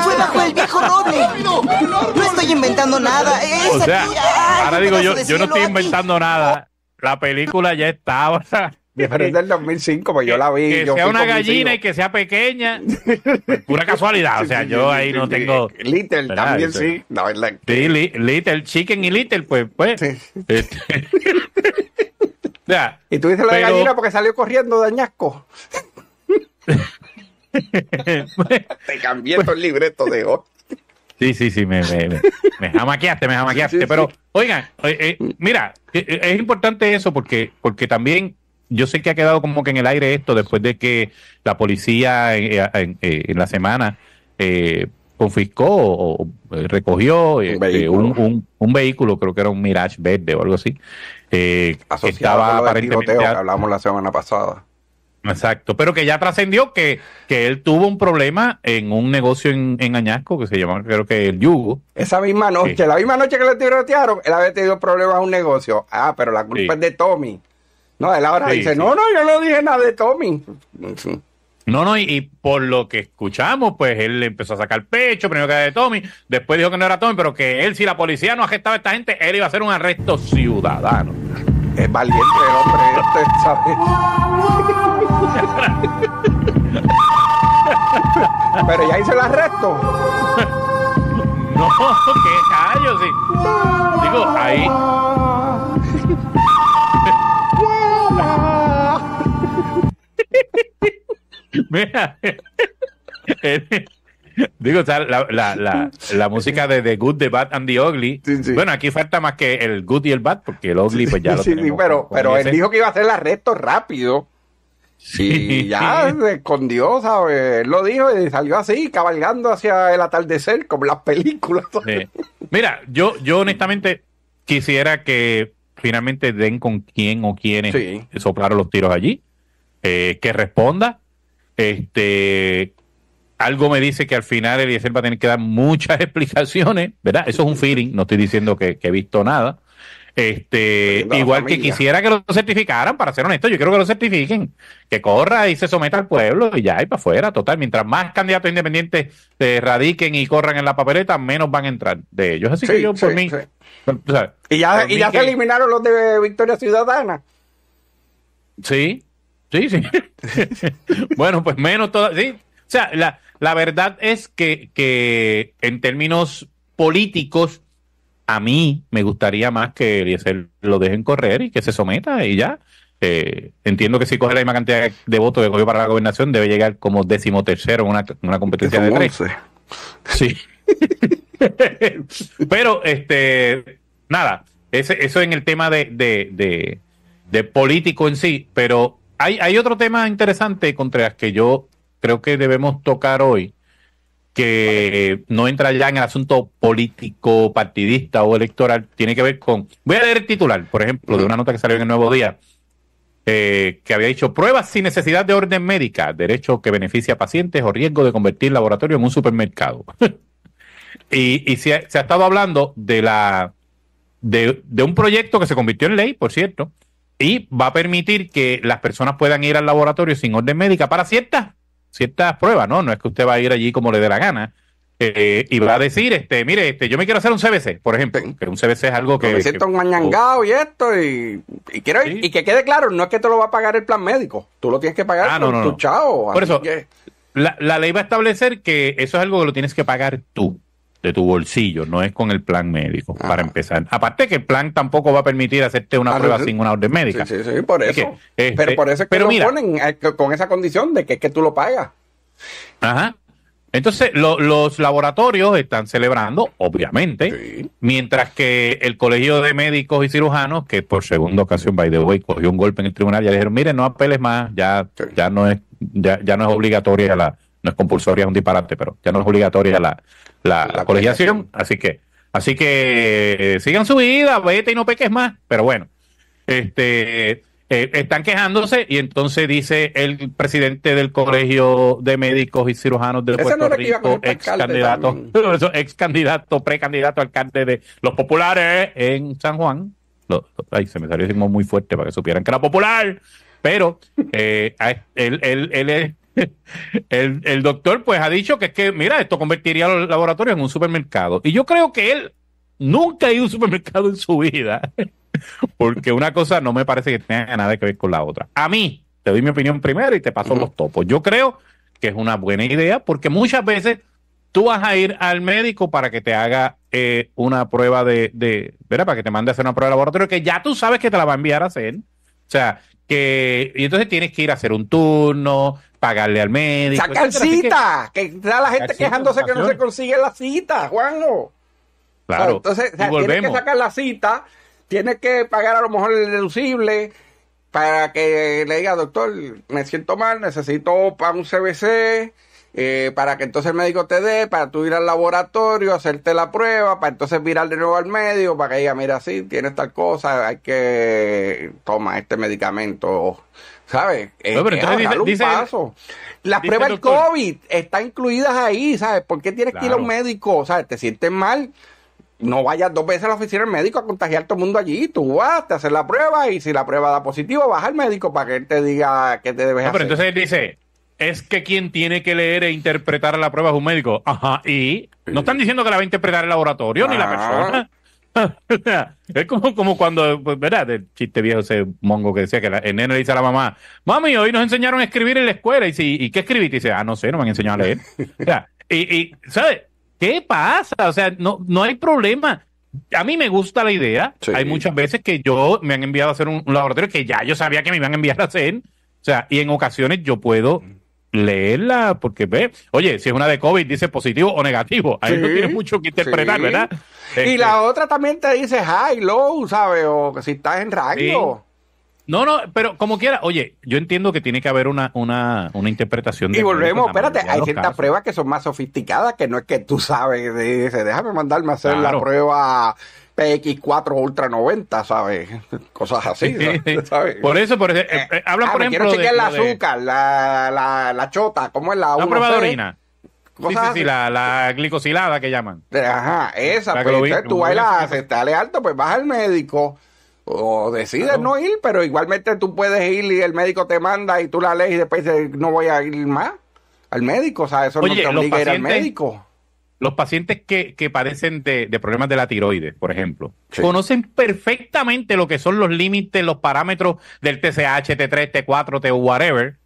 Fue bajo el viejo roble. No, estoy inventando nada. o sea, ahora digo, yo, yo no estoy inventando nada. La película ya estaba. Pero es del 2005, pues yo la vi. Que sea una gallina y que sea pequeña. Pues pura casualidad. O sea, yo ahí no tengo. Little también sí. La verdad. Sí, Little Chicken y Little, pues. pues este. y tú dices la de gallina porque salió corriendo dañasco? Te cambié el libreto de hoy. Sí, sí, sí, me, me, me, me jamaqueaste, me jamaqueaste. pero, oigan, eh, eh, mira, eh, es importante eso porque, porque también yo sé que ha quedado como que en el aire esto después de que la policía eh, eh, eh, en, la semana confiscó o recogió este, un, vehículo. creo que era un Mirage verde o algo así, eh, estaba hablamos la semana pasada. Exacto, pero que ya trascendió que, que él tuvo un problema en un negocio en, Añasco que se llama, creo que el Yugo. Esa misma noche, la misma noche que le tirotearon, él había tenido problemas en un negocio. Ah, pero la culpa es de Tommy. No, él ahora dice, no, no, yo no dije nada de Tommy. No, no, y, por lo que escuchamos, pues él empezó a sacar el pecho, primero que era de Tommy, después dijo que no era Tommy, pero que él, si la policía no arrestaba a esta gente, él iba a hacer un arresto ciudadano. Es valiente el hombre este, ¿sabes? pero ya hice el arresto. no, qué callo, sí. Digo, ahí... Mira. Digo, la, música de The Good, The Bad and The Ugly. Bueno, aquí falta más que el Good y el Bad, porque el Ugly, pues ya lo sí, pero, pero él dijo que iba a hacer el arresto rápido. Y ya se escondió, Él lo dijo y salió así, cabalgando hacia el atardecer, como las películas. Mira, yo, yo honestamente quisiera que finalmente den con quién o quiénes soplaron los tiros allí. Eh, que responda. Este, algo me dice que al final Eliezer va a tener que dar muchas explicaciones, ¿verdad? Eso es un feeling, no estoy diciendo que, he visto nada. Este, igual que quisiera que lo certificaran, para ser honesto, yo quiero que lo certifiquen, que corra y se someta al pueblo y ya, y para afuera, total. Mientras más candidatos independientes se eh, radiquen y corran en la papeleta, menos van a entrar de ellos. Así que yo, por mí. y ya, se eliminaron los de Victoria Ciudadana. Sí, Sí, bueno, pues menos todo Sí. O sea, la, la verdad es que, que, en términos políticos, a mí me gustaría más que lo dejen correr y que se someta y ya. Eh, entiendo que si coge la misma cantidad de votos que cogió para la gobernación, debe llegar como decimotercero en una, competencia de tres. Sí. Pero, este, nada, ese, eso en el tema de, de político en sí, pero hay, otro tema interesante, Contreras, que yo creo que debemos tocar hoy, que no entra ya en el asunto político, partidista o electoral, tiene que ver con... Voy a leer el titular, por ejemplo, de una nota que salió en el Nuevo Día, eh, que había dicho pruebas sin necesidad de orden médica, derecho que beneficia a pacientes o riesgo de convertir el laboratorio en un supermercado. y, y se, ha, estado hablando de la... de un proyecto que se convirtió en ley, por cierto, y va a permitir que las personas puedan ir al laboratorio sin orden médica para ciertas, ciertas pruebas, ¿no? No es que usted va a ir allí como le dé la gana. Eh, y va a decir, este, mire, este, yo me quiero hacer un CBC, por ejemplo, pero un CBC es algo que... Me siento un mañangado y esto, y, quiero ir, y que quede claro, no es que te lo va a pagar el plan médico, tú lo tienes que pagar ah, tu chao. Por eso, la, la ley va a establecer que eso es algo que lo tienes que pagar tú de tu bolsillo, no es con el plan médico, para empezar. Aparte que el plan tampoco va a permitir hacerte una ah, prueba sin una orden médica. Sí, sí, por eso. Este, pero por eso es que ponen eh, con esa condición de que, es que tú lo pagas. Ajá. Entonces, los laboratorios están celebrando, obviamente, mientras que el Colegio de Médicos y Cirujanos, que por segunda ocasión, by the way, cogió un golpe en el tribunal, ya dijeron, mire, no apeles más, ya, ya, no, es, ya, ya no es obligatoria la, no es compulsoria, es un disparate, pero ya no es obligatoria la, la, colegiación. Así que, así que eh, sigan su vida, vete y no peques más. Pero bueno, este eh, están quejándose y entonces dice el presidente del Colegio de Médicos y Cirujanos del Puerto Rico, ex candidato, ex candidato, precandidato alcalde de los populares en San Juan. ay, se me salió muy fuerte para que supieran que era popular, pero eh, él, él, él, es el, doctor pues ha dicho que es que, mira, esto convertiría los laboratorios en un supermercado. Y yo creo que él nunca ha ido a un supermercado en su vida, porque una cosa no me parece que tenga nada que ver con la otra. A mí, te doy mi opinión primero y te paso los topos. Yo creo que es una buena idea porque muchas veces tú vas a ir al médico para que te haga eh, una prueba de, de, ¿verdad? Para que te mande a hacer una prueba de laboratorio que ya tú sabes que te la va a enviar a hacer. O sea, que, y entonces tienes que ir a hacer un turno, pagarle al médico. ¡Sacar cita! Que, está la gente quejándose que no se consigue la cita, Juanjo. Claro. entonces, o sea, que sacar la cita, tiene que pagar a lo mejor el deducible para que le diga, doctor, me siento mal, necesito para un CBC. Eh, para que entonces el médico te dé, para tú ir al laboratorio, hacerte la prueba, para entonces virar de nuevo al médico para que diga, mira, sí, tienes tal cosa, hay que tomar este medicamento ¿Sabes? Eh, eh, dice, Las pruebas del COVID están incluidas ahí, ¿sabes? ¿Por qué tienes que ir a un médico? ¿Sabes? ¿Te sientes mal? no vayas dos veces a la oficina del médico a contagiar a todo el mundo allí. Tú vas, te haces la prueba y si la prueba da positivo, vas al médico para que él te diga qué te debes hacer. Pero entonces él dice, es que quien tiene que leer e interpretar la prueba es un médico. Ajá, y no están diciendo que la va a interpretar el laboratorio ni la ah. persona. es como, como cuando, pues, ¿verdad? El chiste viejo ese mongo que decía que la, el nene le dice a la mamá, mami, hoy nos enseñaron a escribir en la escuela. Y, si, ¿y qué escribiste? Y dice, ah, no sé, no me han enseñado a leer. o y, y, ¿sabes? ¿Qué pasa? O sea, no, no hay problema. A mí me gusta la idea. Hay muchas veces que yo me han enviado a hacer un, laboratorio que ya yo sabía que me iban a enviar a hacer. O sea, y en ocasiones yo puedo leerla porque ve, oye, si es una de COVID, dice positivo o negativo. Ahí no tiene mucho que interpretar, ¿verdad? y este, la otra también te dice high, low, ¿sabes? O que si estás en radio. No, no, pero como quiera, oye, yo entiendo que tiene que haber una, una, una interpretación de. Y volvemos, espérate, hay ciertas pruebas que son más sofisticadas, que no es que tú sabes, dice, déjame mandarme a hacer la prueba PX4 Ultra 90, ¿sabes? Cosas así, ¿sabes? Por eso, por eso. Eh, eh, eh, ah, por ejemplo. Quiero chequear el azúcar, la, la, la, chota, ¿cómo es la La prueba de orina sí, la, glicosilada que llaman. Ajá, esa. Pues, tú bailas, estás alto, pues vas al médico o decides no ir, pero igualmente tú puedes ir y el médico te manda y tú la lees y después dices, no voy a ir más al médico. O sea, eso no te obliga a ir al médico. Los pacientes que, padecen de, problemas de la tiroides, por ejemplo, conocen perfectamente lo que son los límites, los parámetros del TCH, T3, T4, T whatever.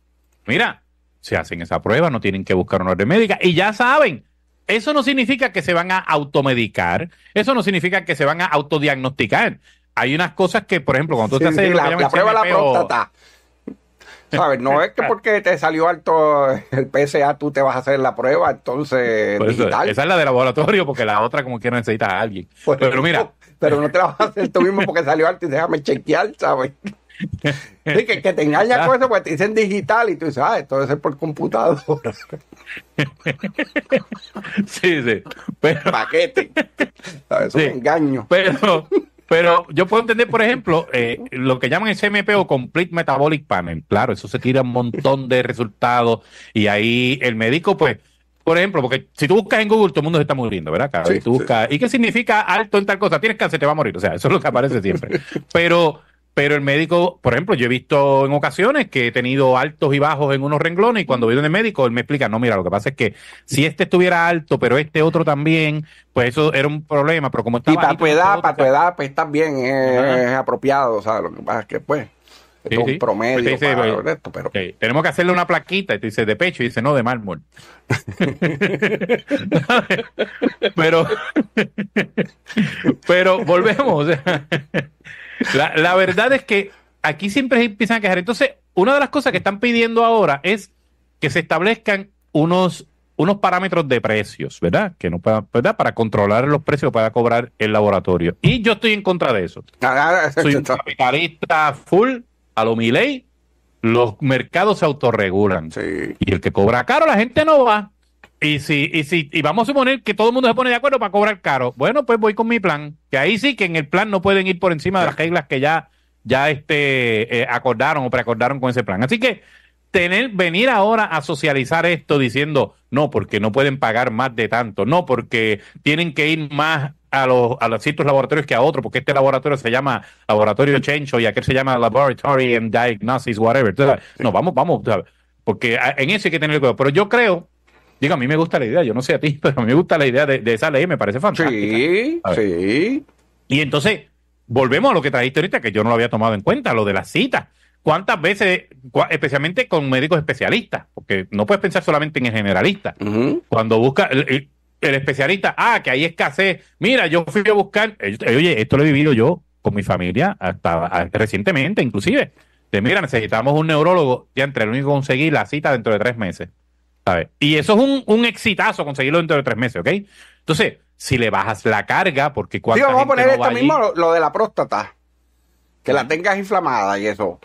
Mira, se hacen esa prueba, no tienen que buscar una orden médica y ya saben. Eso no significa que se van a automedicar, eso no significa que se van a autodiagnosticar. Hay unas cosas que, por ejemplo, cuando tú te haces la, prueba de la próstata. ¿Sabes? No es que porque te salió alto el PSA tú te vas a hacer la prueba, entonces. esa es la de laboratorio, porque la otra como no necesita a alguien. Pues, pero mira. Pero no te la vas a hacer tú mismo porque salió alto y déjame chequear, ¿sabes? Sí, que, te engaña con eso, pues te dicen digital y tú dices, ah, esto debe ser por computador Sí, sí. Paquete. ¿Sabes? es engaño. Pero, pero yo puedo entender, por ejemplo, eh, lo que llaman SMP o Complete Metabolic Panel. Claro, eso se tira un montón de resultados y ahí el médico, pues, por ejemplo, porque si tú buscas en Google, todo el mundo se está muriendo, ¿verdad? cada tú buscas, ¿Y qué significa alto en tal cosa? Tienes cáncer, te va a morir. O sea, eso es lo que aparece siempre. Pero pero el médico, por ejemplo, yo he visto en ocasiones que he tenido altos y bajos en unos renglones y cuando voy de el médico, él me explica, no, mira, lo que pasa es que si este estuviera alto, pero este otro también, pues eso era un problema, pero como estaba... Y para tu este edad, para tu edad, pues también es, es apropiado, sea, Lo que pasa es que pues... es un pues promedio. Pues, pero... Tenemos que hacerle una plaquita. Y dice de pecho. Y dice, no, de mármol. pero, pero volvemos. La, verdad es que aquí siempre empiezan a quejar. Entonces, una de las cosas que están pidiendo ahora es que se establezcan unos, unos parámetros de precios, ¿verdad? Que no para, para controlar los precios para cobrar el laboratorio. Y yo estoy en contra de eso. Ah, ah, ah, Soy un capitalista full a lo Miley. Los mercados se autorregulan. Y el que cobra caro, la gente no va. Y si, y si, y vamos a suponer que todo el mundo se pone de acuerdo para cobrar caro. Bueno, pues voy con mi plan. Que ahí sí que en el plan no pueden ir por encima de las reglas que ya, ya este, eh, acordaron o preacordaron con ese plan. Así que tener, venir ahora a socializar esto diciendo no, porque no pueden pagar más de tanto, no, porque tienen que ir más a los, a los ciertos laboratorios que a otros, porque este laboratorio se llama Laboratorio Chencho y aquel se llama Laboratory and Diagnosis, whatever. no, vamos, vamos, porque ah, en eso hay que tener cuidado. Pero yo creo Digo, a mí me gusta la idea, yo no sé a ti, pero a mí me gusta la idea de, esa ley, me parece fantástica. Sí, sí. Y entonces, volvemos a lo que trajiste ahorita, que yo no lo había tomado en cuenta, lo de las citas. ¿Cuántas veces, especialmente con médicos especialistas? Porque no puedes pensar solamente en el generalista. Cuando busca el, especialista, ah, que hay escasez. Mira, yo fui a buscar, eh, eh, oye, esto lo he vivido yo con mi familia hasta, ah, recientemente, inclusive. De mira, necesitamos un neurólogo, ya entre el único conseguir la cita dentro de tres meses. Y eso es un, un exitazo conseguirlo dentro de tres meses, ¿ok? Entonces, si le bajas la carga, porque cuando. vamos a poner esto mismo, lo, de la próstata, que la tengas inflamada y eso.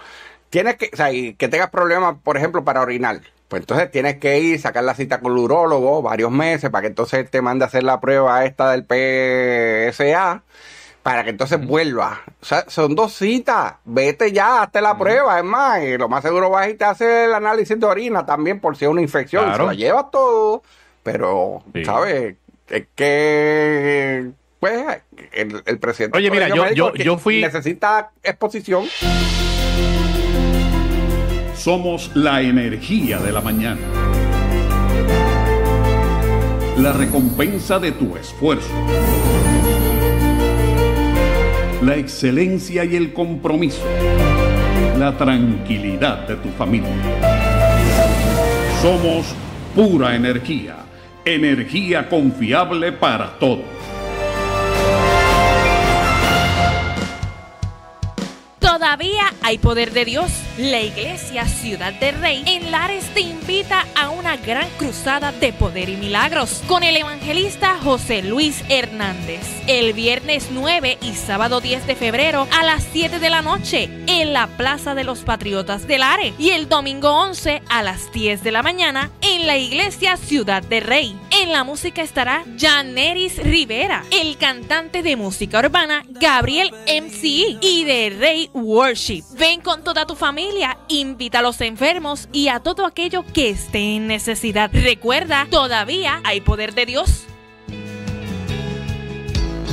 Tienes que, o sea, y que tengas problemas, por ejemplo, para orinar. Pues entonces tienes que ir, sacar la cita con el urólogo varios meses para que entonces te mande a hacer la prueba esta del PSA para que entonces vuelva O sea, son dos citas. Vete ya, hazte la prueba, es más. lo más seguro vas y te hace el análisis de orina también por si es una infección. Y llevas todo. Pero, ¿sabes? Es que. Pues, el, presidente. Oye, mira, yo, yo fui. Necesita exposición. Somos la energía de la mañana. La recompensa de tu esfuerzo la excelencia y el compromiso, la tranquilidad de tu familia. Somos pura energía, energía confiable para todos. Todavía hay poder de Dios. La iglesia Ciudad de Rey en Lares te invita a una gran cruzada de poder y milagros con el evangelista José Luis Hernández. El viernes 9 y sábado 10 de febrero a las 7 de la noche en la Plaza de los Patriotas de Lares y el domingo 11 a las 10 de la mañana en la iglesia Ciudad de Rey. En la música estará Janeris Rivera, el cantante de música urbana Gabriel MCI y de Rey Worship. Ven con toda tu familia, invita a los enfermos y a todo aquello que esté en necesidad. Recuerda, todavía hay poder de Dios.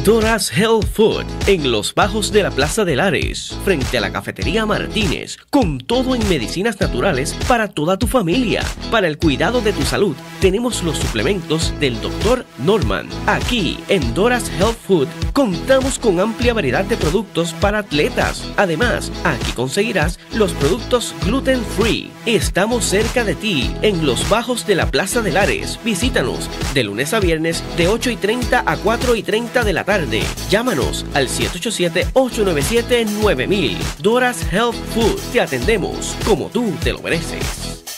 Dora's Health Food en los bajos de la Plaza de Lares, frente a la cafetería Martínez, con todo en medicinas naturales para toda tu familia. Para el cuidado de tu salud, tenemos los suplementos del doctor Norman. Aquí, en Dora's Health Food, contamos con amplia variedad de productos para atletas. Además, aquí conseguirás los productos gluten free. Estamos cerca de ti, en los bajos de la Plaza de Lares. Visítanos de lunes a viernes de 8 y 30 a 4 y 30 de la tarde. Llámanos al 787-897-9000. Dora's Health Food. Te atendemos como tú te lo mereces.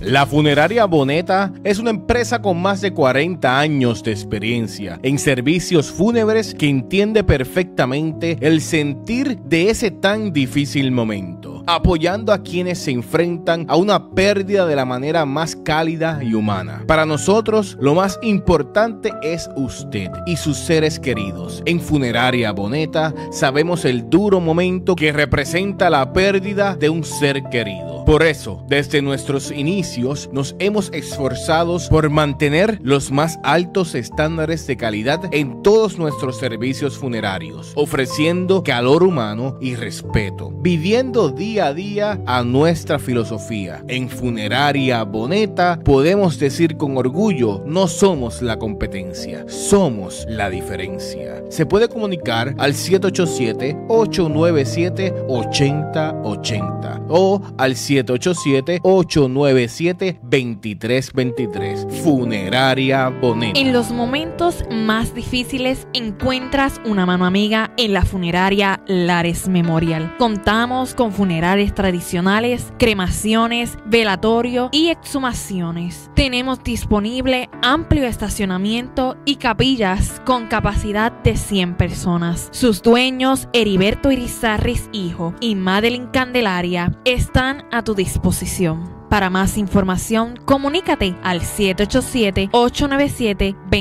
La funeraria Boneta es una empresa con más de 40 años de experiencia en servicios fúnebres que entiende perfectamente el sentir de ese tan difícil momento, apoyando a quienes se enfrentan a una pérdida de la manera más cálida y humana. Para nosotros, lo más importante es usted y sus seres queridos. En Funeraria Boneta sabemos el duro momento que representa la pérdida de un ser querido. Por eso, desde nuestros inicios, nos hemos esforzado por mantener los más altos estándares de calidad en todos nuestros servicios funerarios, ofreciendo calor humano y respeto, viviendo día a día a nuestra filosofía. En Funeraria Boneta podemos decir con orgullo, no somos la competencia, somos la diferencia. Se puede comunicar al 787-897-8080 o al 787 897 2323 Funeraria Bonet. En los momentos más difíciles encuentras una mano amiga en la funeraria Lares Memorial. Contamos con funerales tradicionales, cremaciones, velatorio y exhumaciones. Tenemos disponible amplio estacionamiento y capillas con capacidad de 100 personas. Sus dueños, Heriberto Irizarris Hijo y Madeline Candelaria, están a tu disposición. Para más información, comunícate al 787-897-2222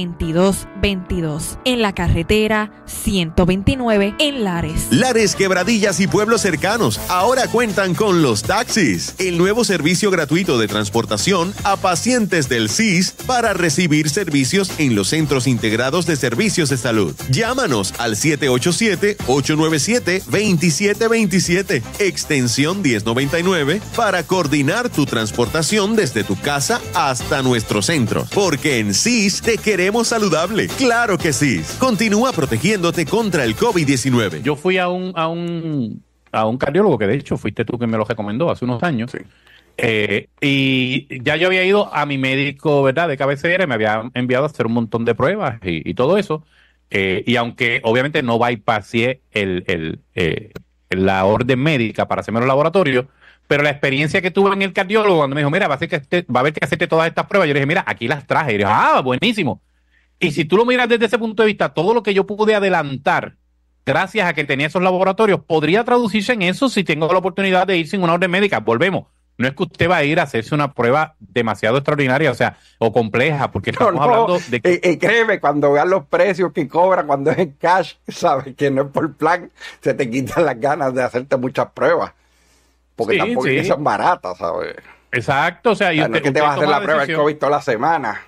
en la carretera 129 en Lares. Lares, Quebradillas y pueblos cercanos ahora cuentan con los taxis, el nuevo servicio gratuito de transportación a pacientes del CIS para recibir servicios en los centros integrados de servicios de salud. Llámanos al 787-897-2727, extensión 1099, para coordinar tu transporte transportación desde tu casa hasta nuestro centro Porque en CIS te queremos saludable. Claro que sí. Continúa protegiéndote contra el COVID-19. Yo fui a un, a un, a un cardiólogo que de hecho fuiste tú que me lo recomendó hace unos años. Eh, y ya yo había ido a mi médico, ¿verdad? De cabecera, me había enviado a hacer un montón de pruebas y, todo eso. Eh, y aunque obviamente no bypassé el, el eh, la orden médica para hacerme los laboratorios, pero la experiencia que tuve en el cardiólogo, cuando me dijo, mira, va a, ser que este, va a haber que hacerte todas estas pruebas, yo le dije, mira, aquí las traje. Y dije, ah, buenísimo. Y si tú lo miras desde ese punto de vista, todo lo que yo pude adelantar, gracias a que tenía esos laboratorios, podría traducirse en eso si tengo la oportunidad de ir sin una orden médica. Volvemos. No es que usted va a ir a hacerse una prueba demasiado extraordinaria, o sea, o compleja, porque estamos hablando de que. Y, eh, eh, créeme, cuando vean los precios que cobra, cuando es en cash, sabes que no es por plan, se te quitan las ganas de hacerte muchas pruebas. Porque tampoco son baratas, ¿sabes? Exacto, o sea, y te vas a hacer la prueba del COVID toda la semana.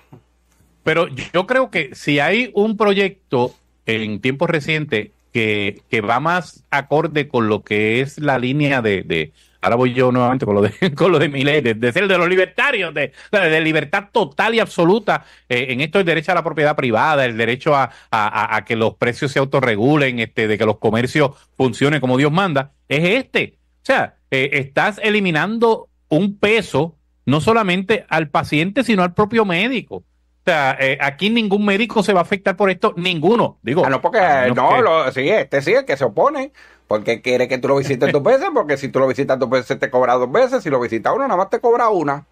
Pero yo creo que si hay un proyecto en tiempos recientes que, va más acorde con lo que es la línea de, ahora voy yo nuevamente con lo de con lo de mi de, los libertarios, de, de libertad total y absoluta. Eh, en esto el derecho a la propiedad privada, el derecho a, a, que los precios se autorregulen, este, de que los comercios funcionen como Dios manda, es este. O sea, eh, estás eliminando un peso no solamente al paciente, sino al propio médico. O sea, eh, aquí ningún médico se va a afectar por esto, ninguno. Digo, ah, no, porque no, sí, este sí, el que se opone, porque quiere que tú lo visites dos veces, porque si tú lo visitas dos veces te cobra dos veces, si lo visitas una nada más te cobra una.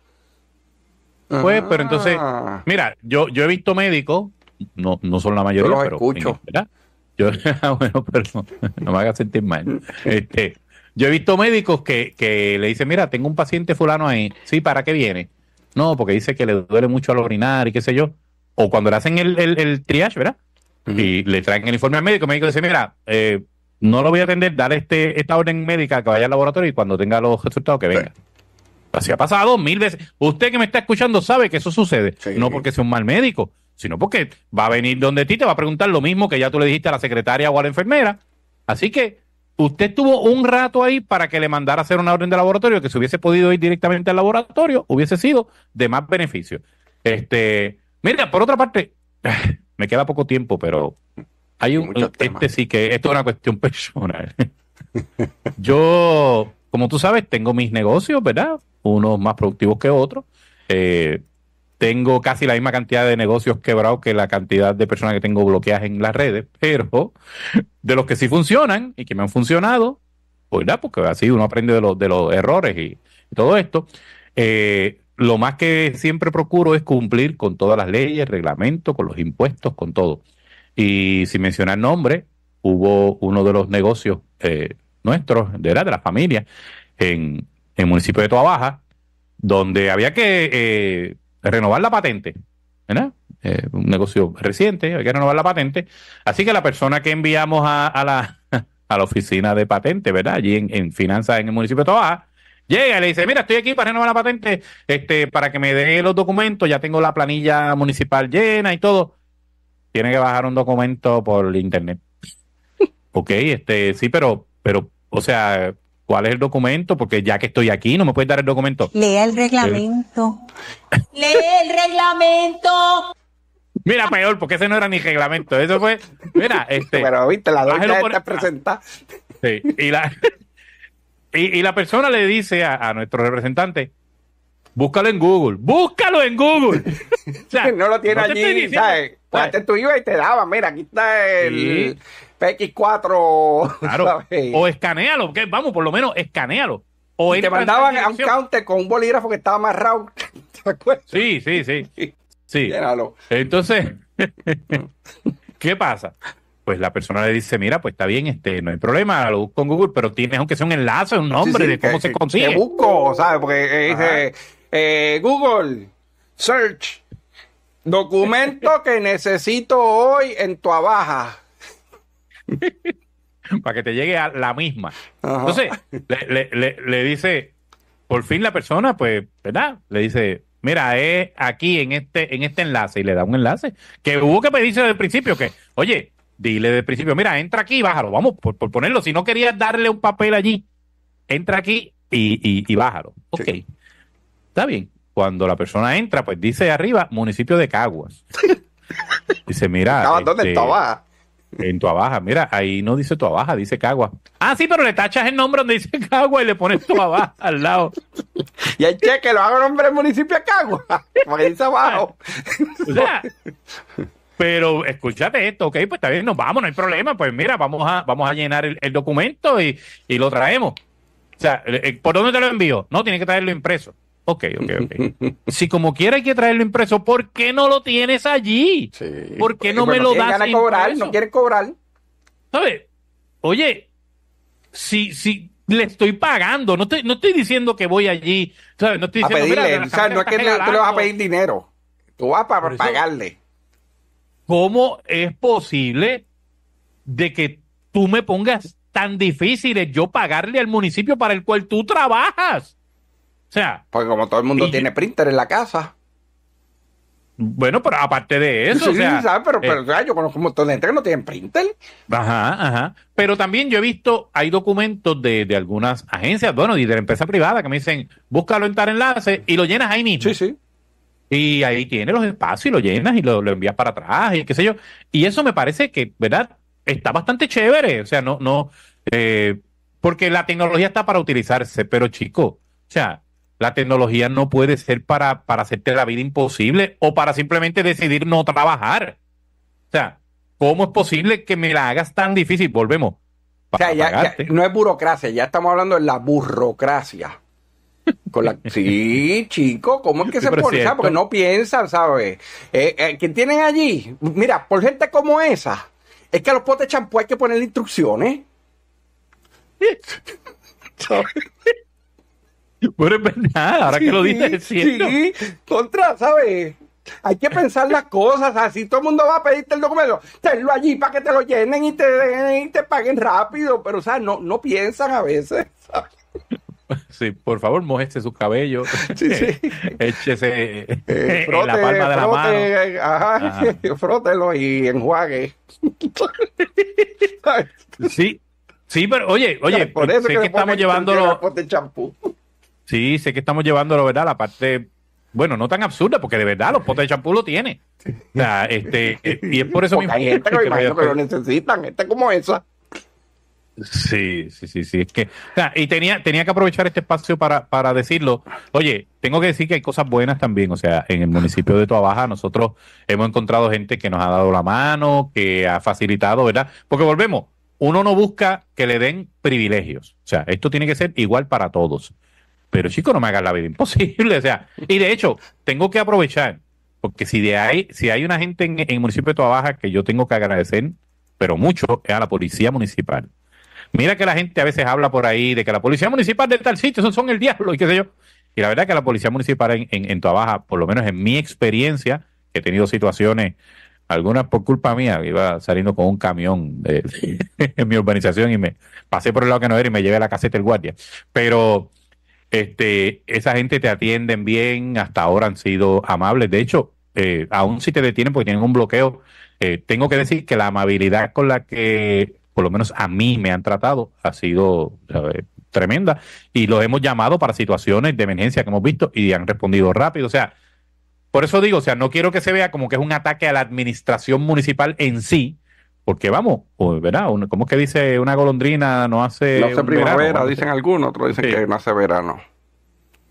Pues, pero entonces, ah. mira, yo, yo he visto médicos, no, no son la mayoría, yo los Escucho. Yo, ah, bueno, perdón, no me hagas sentir mal. Este, yo he visto médicos que, le dicen, mira, tengo un paciente fulano ahí, sí, ¿para qué viene? No, porque dice que le duele mucho al orinar y qué sé yo. O cuando le hacen el, el, triage, ¿verdad? Y le traen el informe al médico, el médico dice, mira, eh, no lo voy a atender, dar este, esta orden médica que vaya al laboratorio y cuando tenga los resultados que venga. Así ha pasado mil veces. Usted que me está escuchando sabe que eso sucede. No porque sea un mal médico, sino porque va a venir donde ti, te va a preguntar lo mismo que ya tú le dijiste a la secretaria o a la enfermera. Así que usted tuvo un rato ahí para que le mandara hacer una orden de laboratorio, que se hubiese podido ir directamente al laboratorio, hubiese sido de más beneficio. Este, mira, por otra parte, me queda poco tiempo, pero hay un este sí que esto es una cuestión personal. Yo, como tú sabes, tengo mis negocios, ¿verdad? Unos más productivos que otros. Eh, tengo casi la misma cantidad de negocios quebrados que la cantidad de personas que tengo bloqueadas en las redes, pero de los que sí funcionan y que me han funcionado, pues nada, Porque así uno aprende de los, de los errores y, todo esto. Eh, lo más que siempre procuro es cumplir con todas las leyes, reglamentos, con los impuestos, con todo. Y sin mencionar nombre, hubo uno de los negocios eh, nuestros, de la, de la familia, en, el municipio de Toabaja, donde había que... Eh, renovar la patente, ¿verdad? Eh, un negocio reciente, hay que renovar la patente. Así que la persona que enviamos a, la, a la oficina de patente, ¿verdad? Allí en, finanzas en el municipio de Toa, llega y le dice, mira, estoy aquí para renovar la patente, este, para que me dé los documentos, ya tengo la planilla municipal llena y todo. Tiene que bajar un documento por internet. ok, este, sí, pero, pero, o sea, ¿Cuál es el documento? Porque ya que estoy aquí, no me puedes dar el documento. Lea el reglamento. Eh. Lea el reglamento. Mira, peor, porque ese no era ni reglamento. Eso fue. Mira, este. Pero viste, la doña por... está presentada. Sí, y la, y, la persona le dice a, a, nuestro representante: búscalo en Google, búscalo en Google. no lo tiene allí, ¿sabes? ¿sabes? tú ibas y te daba, mira, aquí está el. PX4. Claro. O escanealo, vamos, por lo menos escanealo. O te mandaban a un counter con un bolígrafo que estaba amarrado. ¿Te acuerdas? Sí, sí, sí. Sí. Entonces, ¿qué pasa? Pues la persona le dice, mira, pues está bien, este, no hay problema, lo busco en Google, pero tienes aunque sea un enlace, un nombre de cómo se consigue. busco, ¿sabes? Porque eh, dice, eh, Google, search, documento que necesito hoy en tu abaja. para que te llegue a la misma. Entonces, le, dice, por fin la persona, pues, ¿verdad? Le dice, mira, es aquí en este, en este enlace, y le da un enlace. Que hubo que pedirse desde el principio, que, oye, dile desde el principio, mira, entra aquí y bájalo, vamos, por, ponerlo. Si no querías darle un papel allí, entra aquí y, y, bájalo. Ok. Está bien. Cuando la persona entra, pues dice arriba, municipio de Caguas. Dice, mira. ¿Dónde este, estaba? en Tuabaja. Mira, ahí no dice tu Tuabaja, dice Cagua. Ah, sí, pero le tachas el nombre donde dice Cagua y le pones Tuabaja al lado. Y el cheque lo hago nombre del municipio de Cagua, porque dice abajo. pero escúchate esto, ok, pues también nos vamos, no hay problema, pues mira, vamos a, vamos a llenar el, documento y, y, lo traemos. O sea, eh, eh, ¿por dónde te lo envío? No, tiene que traerlo impreso. Ok, ok, ok. si como quiera hay que traerlo impreso, ¿por qué no lo tienes allí? Sí, ¿Por qué pues, no me lo das? impreso? cobrar, no quiere cobrar. ¿Sabes? Oye, si, si le estoy pagando, no estoy, no estoy diciendo que voy allí, ¿sabes? No estoy diciendo, a pedirle, mira, no es que te, le vas a pedir dinero, tú vas para pagarle. ¿Cómo es posible de que tú me pongas tan difíciles yo pagarle al municipio para el cual tú trabajas? O sea. Porque como todo el mundo tiene printer en la casa. Bueno, pero aparte de eso. Sí, o sea, ¿sabes? pero, eh, yo conozco un montón de gente que no tienen printer. Ajá, ajá. Pero también yo he visto, hay documentos de, algunas agencias, bueno, y de la empresa privada que me dicen, búscalo en tal enlace y lo llenas ahí mismo. Sí, sí. Y ahí tiene los espacios y lo llenas y lo, lo, envías para atrás y qué sé yo. Y eso me parece que, ¿verdad? Está bastante chévere. O sea, no, no, eh, porque la tecnología está para utilizarse, pero chico, o sea, la tecnología no puede ser para, para hacerte la vida imposible o para simplemente decidir no trabajar. O sea, ¿cómo es posible que me la hagas tan difícil? Volvemos. O sea, ya, no es burocracia, ya estamos hablando de la burocracia. Sí, chico, ¿cómo es que se pone? Porque no piensan, ¿sabes? Eh, eh tienen allí? Mira, por gente como esa, es que a los potes champú hay que ponerle instrucciones. Bueno, es verdad, ahora que lo dices, sí, contra, ¿sabes? Hay que pensar las cosas, así todo el mundo va a pedirte el documento, tenlo allí para que te lo llenen y te, y te paguen rápido, pero, ¿sabes? No, no piensan a veces, Sí, por favor, mojese su cabello. Sí, sí. Échese en eh, eh, la palma de la mano. Ajá, ah. Frótelo y enjuague. sí, sí, pero oye, oye, por sé que, que estamos llevándolo. Sí, sé que estamos llevándolo, ¿verdad? La parte, bueno, no tan absurda, porque de verdad los potes de champú lo tiene. este, eh, y es por eso mismo. Hay gente que, lo necesitan, gente como esa. Sí, sí, sí, sí. Es que, y tenía, tenía que aprovechar este espacio para, para decirlo. Oye, tengo que decir que hay cosas buenas también. O sea, en el municipio de Tuabaja, nosotros hemos encontrado gente que nos ha dado la mano, que ha facilitado, ¿verdad? Porque volvemos, uno no busca que le den privilegios. O sea, esto tiene que ser igual para todos. Pero chico, no me hagas la vida imposible. O sea, y de hecho, tengo que aprovechar, porque si de ahí, si hay una gente en, el municipio de Baja que yo tengo que agradecer, pero mucho, es a la policía municipal. Mira que la gente a veces habla por ahí de que la policía municipal de tal sitio, son el diablo y qué sé yo. Y la verdad que la policía municipal en, en, Toabaja, por lo menos en mi experiencia, he tenido situaciones, algunas por culpa mía, iba saliendo con un camión en mi urbanización y me pasé por el lado que no era y me llevé a la caseta el guardia. Pero este, esa gente te atienden bien, hasta ahora han sido amables. De hecho, eh, aún si te detienen porque tienen un bloqueo, eh, tengo que decir que la amabilidad con la que, por lo menos a mí, me han tratado ha sido tremenda. Y los hemos llamado para situaciones de emergencia que hemos visto y han respondido rápido. O sea, por eso digo, o sea, no quiero que se vea como que es un ataque a la administración municipal en sí, porque vamos, pues, ¿verdad? ¿Cómo es que dice una golondrina no hace. No hace primavera, dicen algunos, otros dicen que no hace verano.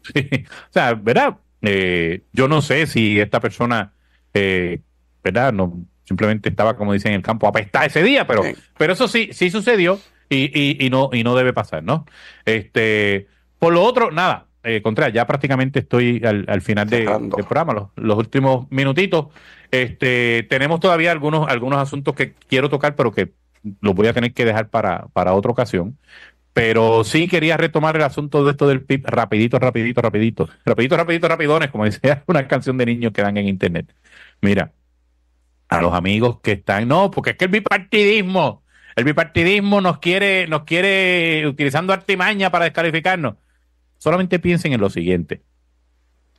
Sí. O sea, ¿verdad? Eh, yo no sé si esta persona, eh, ¿verdad? No, simplemente estaba, como dicen en el campo, apestada ese día, pero, pero eso sí, sí sucedió y, y, y, no, y no debe pasar, ¿no? Este, por lo otro, nada, eh, ya prácticamente estoy al, final del programa, los, últimos minutitos. Este, tenemos todavía algunos, algunos asuntos que quiero tocar, pero que los voy a tener que dejar para, para otra ocasión. Pero sí quería retomar el asunto de esto del PIB rapidito, rapidito, rapidito. Rapidito, rapidito, rapidones, como decía una canción de niños que dan en internet. Mira, a los amigos que están, no, porque es que el bipartidismo, el bipartidismo nos quiere, nos quiere utilizando artimaña para descalificarnos. Solamente piensen en lo siguiente.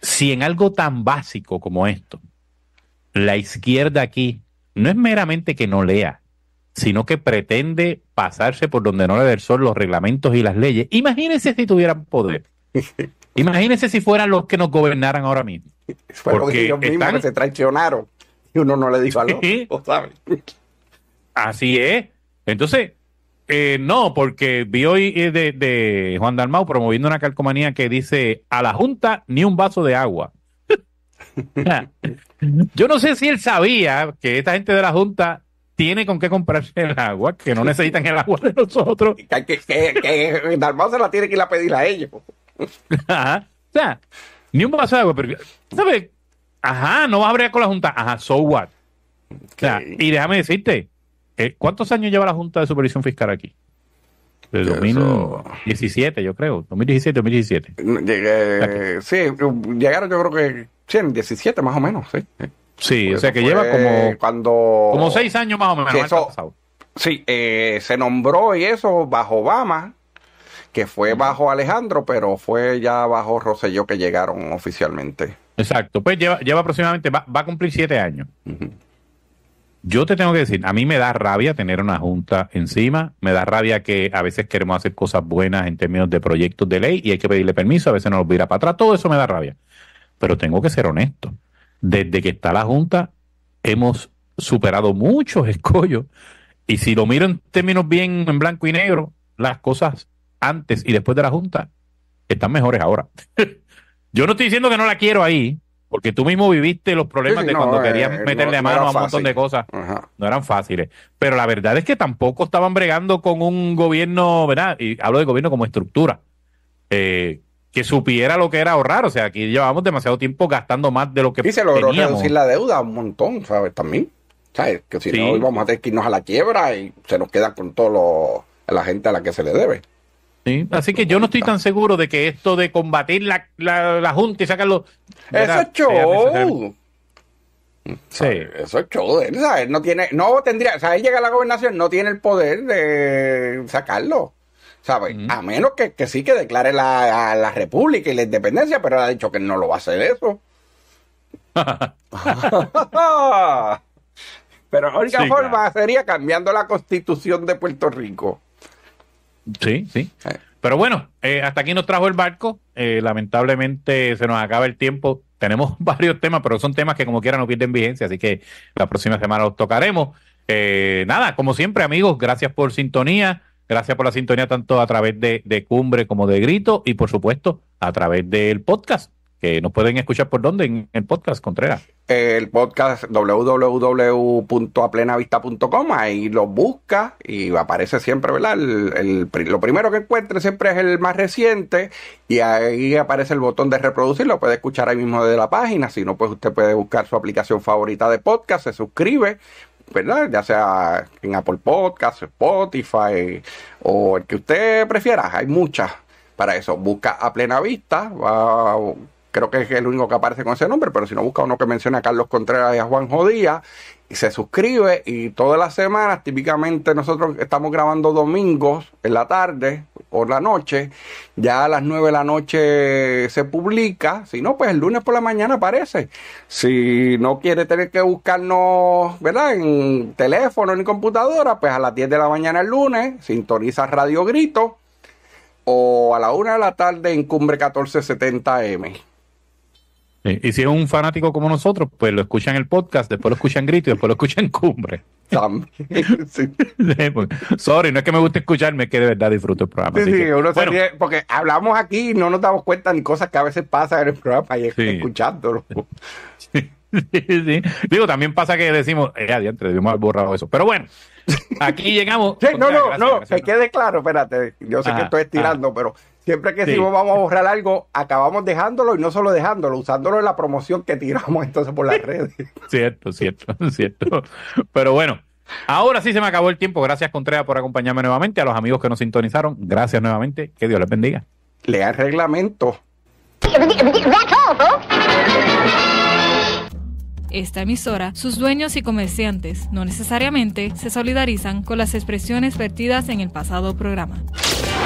Si en algo tan básico como esto, la izquierda aquí no es meramente que no lea, sino que pretende pasarse por donde no le ve sol los reglamentos y las leyes. Imagínense si tuvieran poder. Imagínense si fueran los que nos gobernaran ahora mismo. Fueron Porque ellos mismos que se traicionaron y uno no le dijo algo. Así es. Entonces, eh, no, porque vi hoy eh, de, Juan Dalmau promoviendo una calcomanía que dice a la Junta ni un vaso de agua. Yo no sé si él sabía que esta gente de la Junta tiene con qué comprarse el agua, que no necesitan el agua de nosotros. Que, Dalmau se la tiene que ir a pedir a ellos. O sea, ni un vaso de agua, pero Ajá, no va a con la Junta. Ajá, so what. y déjame decirte, eh, ¿Cuántos años lleva la Junta de Supervisión Fiscal aquí? De 2017, yo creo. 2017, 2017. sí, llegaron yo creo que sí, en 17 más o menos, sí. Sí, o sea que lleva como cuando como seis años más o menos. Eso, sí, eh, se nombró y eso bajo Obama, que fue bajo Alejandro, pero fue ya bajo Rosselló que llegaron oficialmente. Exacto, pues lleva, aproximadamente, va, a cumplir siete años. Yo te tengo que decir, a mí me da rabia tener una junta encima, me da rabia que a veces queremos hacer cosas buenas en términos de proyectos de ley y hay que pedirle permiso, a veces nos vira para atrás, todo eso me da rabia. Pero tengo que ser honesto, desde que está la junta hemos superado muchos escollos y si lo miro en términos bien en blanco y negro, las cosas antes y después de la junta están mejores ahora. Yo no estoy diciendo que no la quiero ahí, porque tú mismo viviste los problemas de cuando eh, querías eh, meterle a mano a un montón de cosas. No eran fáciles. Pero la verdad es que tampoco estaban bregando con un gobierno, ¿verdad? Y hablo de gobierno como estructura. Eh, que supiera lo que era ahorrar. O sea, aquí llevamos demasiado tiempo gastando más de lo que Y se logró reducir la deuda un montón, ¿sabes? También. ¿Sabes? Que si no íbamos a tener que irnos a la quiebra y se nos queda con todo la gente a la que se le debe así que yo no estoy tan seguro de que esto de combatir la, la, junta y sacarlo. Eso es show. Sí. Eso es show él, No tiene, no tendría, o sea, él llega a la gobernación, no tiene el poder de sacarlo. Pues, a menos que, sí que declare la, la, república y la independencia, pero ha dicho que no lo va a hacer eso. pero la única forma sería cambiando la constitución de Puerto Rico. Sí, sí. Eh. Pero bueno, eh, hasta aquí nos trajo el barco. Eh, lamentablemente se nos acaba el tiempo. Tenemos varios temas, pero son temas que como quiera no pierden vigencia, así que la próxima semana los tocaremos. nada, como siempre amigos, gracias por sintonía. Gracias por la sintonía tanto a través de Cumbre como de Grito y por supuesto a través del podcast que nos pueden escuchar por dónde en el podcast, Contreras. El podcast www.aplenavista.com, ahí lo busca y aparece siempre, ¿verdad? El, lo primero que encuentre siempre es el más reciente y ahí aparece el botón de reproducir, lo puede escuchar ahí mismo desde la página, si no, pues usted puede buscar su aplicación favorita de podcast, se suscribe, ¿verdad? Ya sea en Apple Podcast, Spotify o el que usted prefiera, hay muchas para eso. Busca a plena vista, va creo que es el único que aparece con ese nombre, pero si no busca uno que mencione a Carlos Contreras y a Juan Jodía, y se suscribe y todas las semanas, típicamente nosotros estamos grabando domingos en la tarde o la noche, ya a las 9 de la noche se publica, si no, pues el lunes por la mañana aparece. Si no quiere tener que buscarnos, ¿verdad? En teléfono ni computadora, pues a las 10 de la mañana el lunes sintoniza Radio Grito o a la una de la tarde en Cumbre 1470M. Y si es un fanático como nosotros, pues lo escuchan el podcast, después lo escuchan gritos y después lo escuchan cumbre. Sí. Pues, sorry, no es que me guste escucharme, es que de verdad disfruto el programa. Sí, sí, uno se ríe porque hablamos aquí y no nos damos cuenta ni cosas que a veces pasan en el programa y escuchándolo. Sí. sí, Digo, también pasa que decimos, eh, adiante, debimos haber borrado eso. Pero bueno, aquí llegamos. no, no, no, que quede claro, espérate, yo sé que estoy estirando, pero Siempre que si vamos a borrar algo, acabamos dejándolo y no solo dejándolo, usándolo en la promoción que tiramos entonces por las redes. Cierto, cierto, cierto. Pero bueno, ahora sí se me acabó el tiempo. Gracias Contreras por acompañarme nuevamente. A los amigos que nos sintonizaron, gracias nuevamente. Que Dios les bendiga. Lea el reglamento. Esta emisora, sus dueños y comerciantes no necesariamente se solidarizan con las expresiones vertidas en el pasado programa.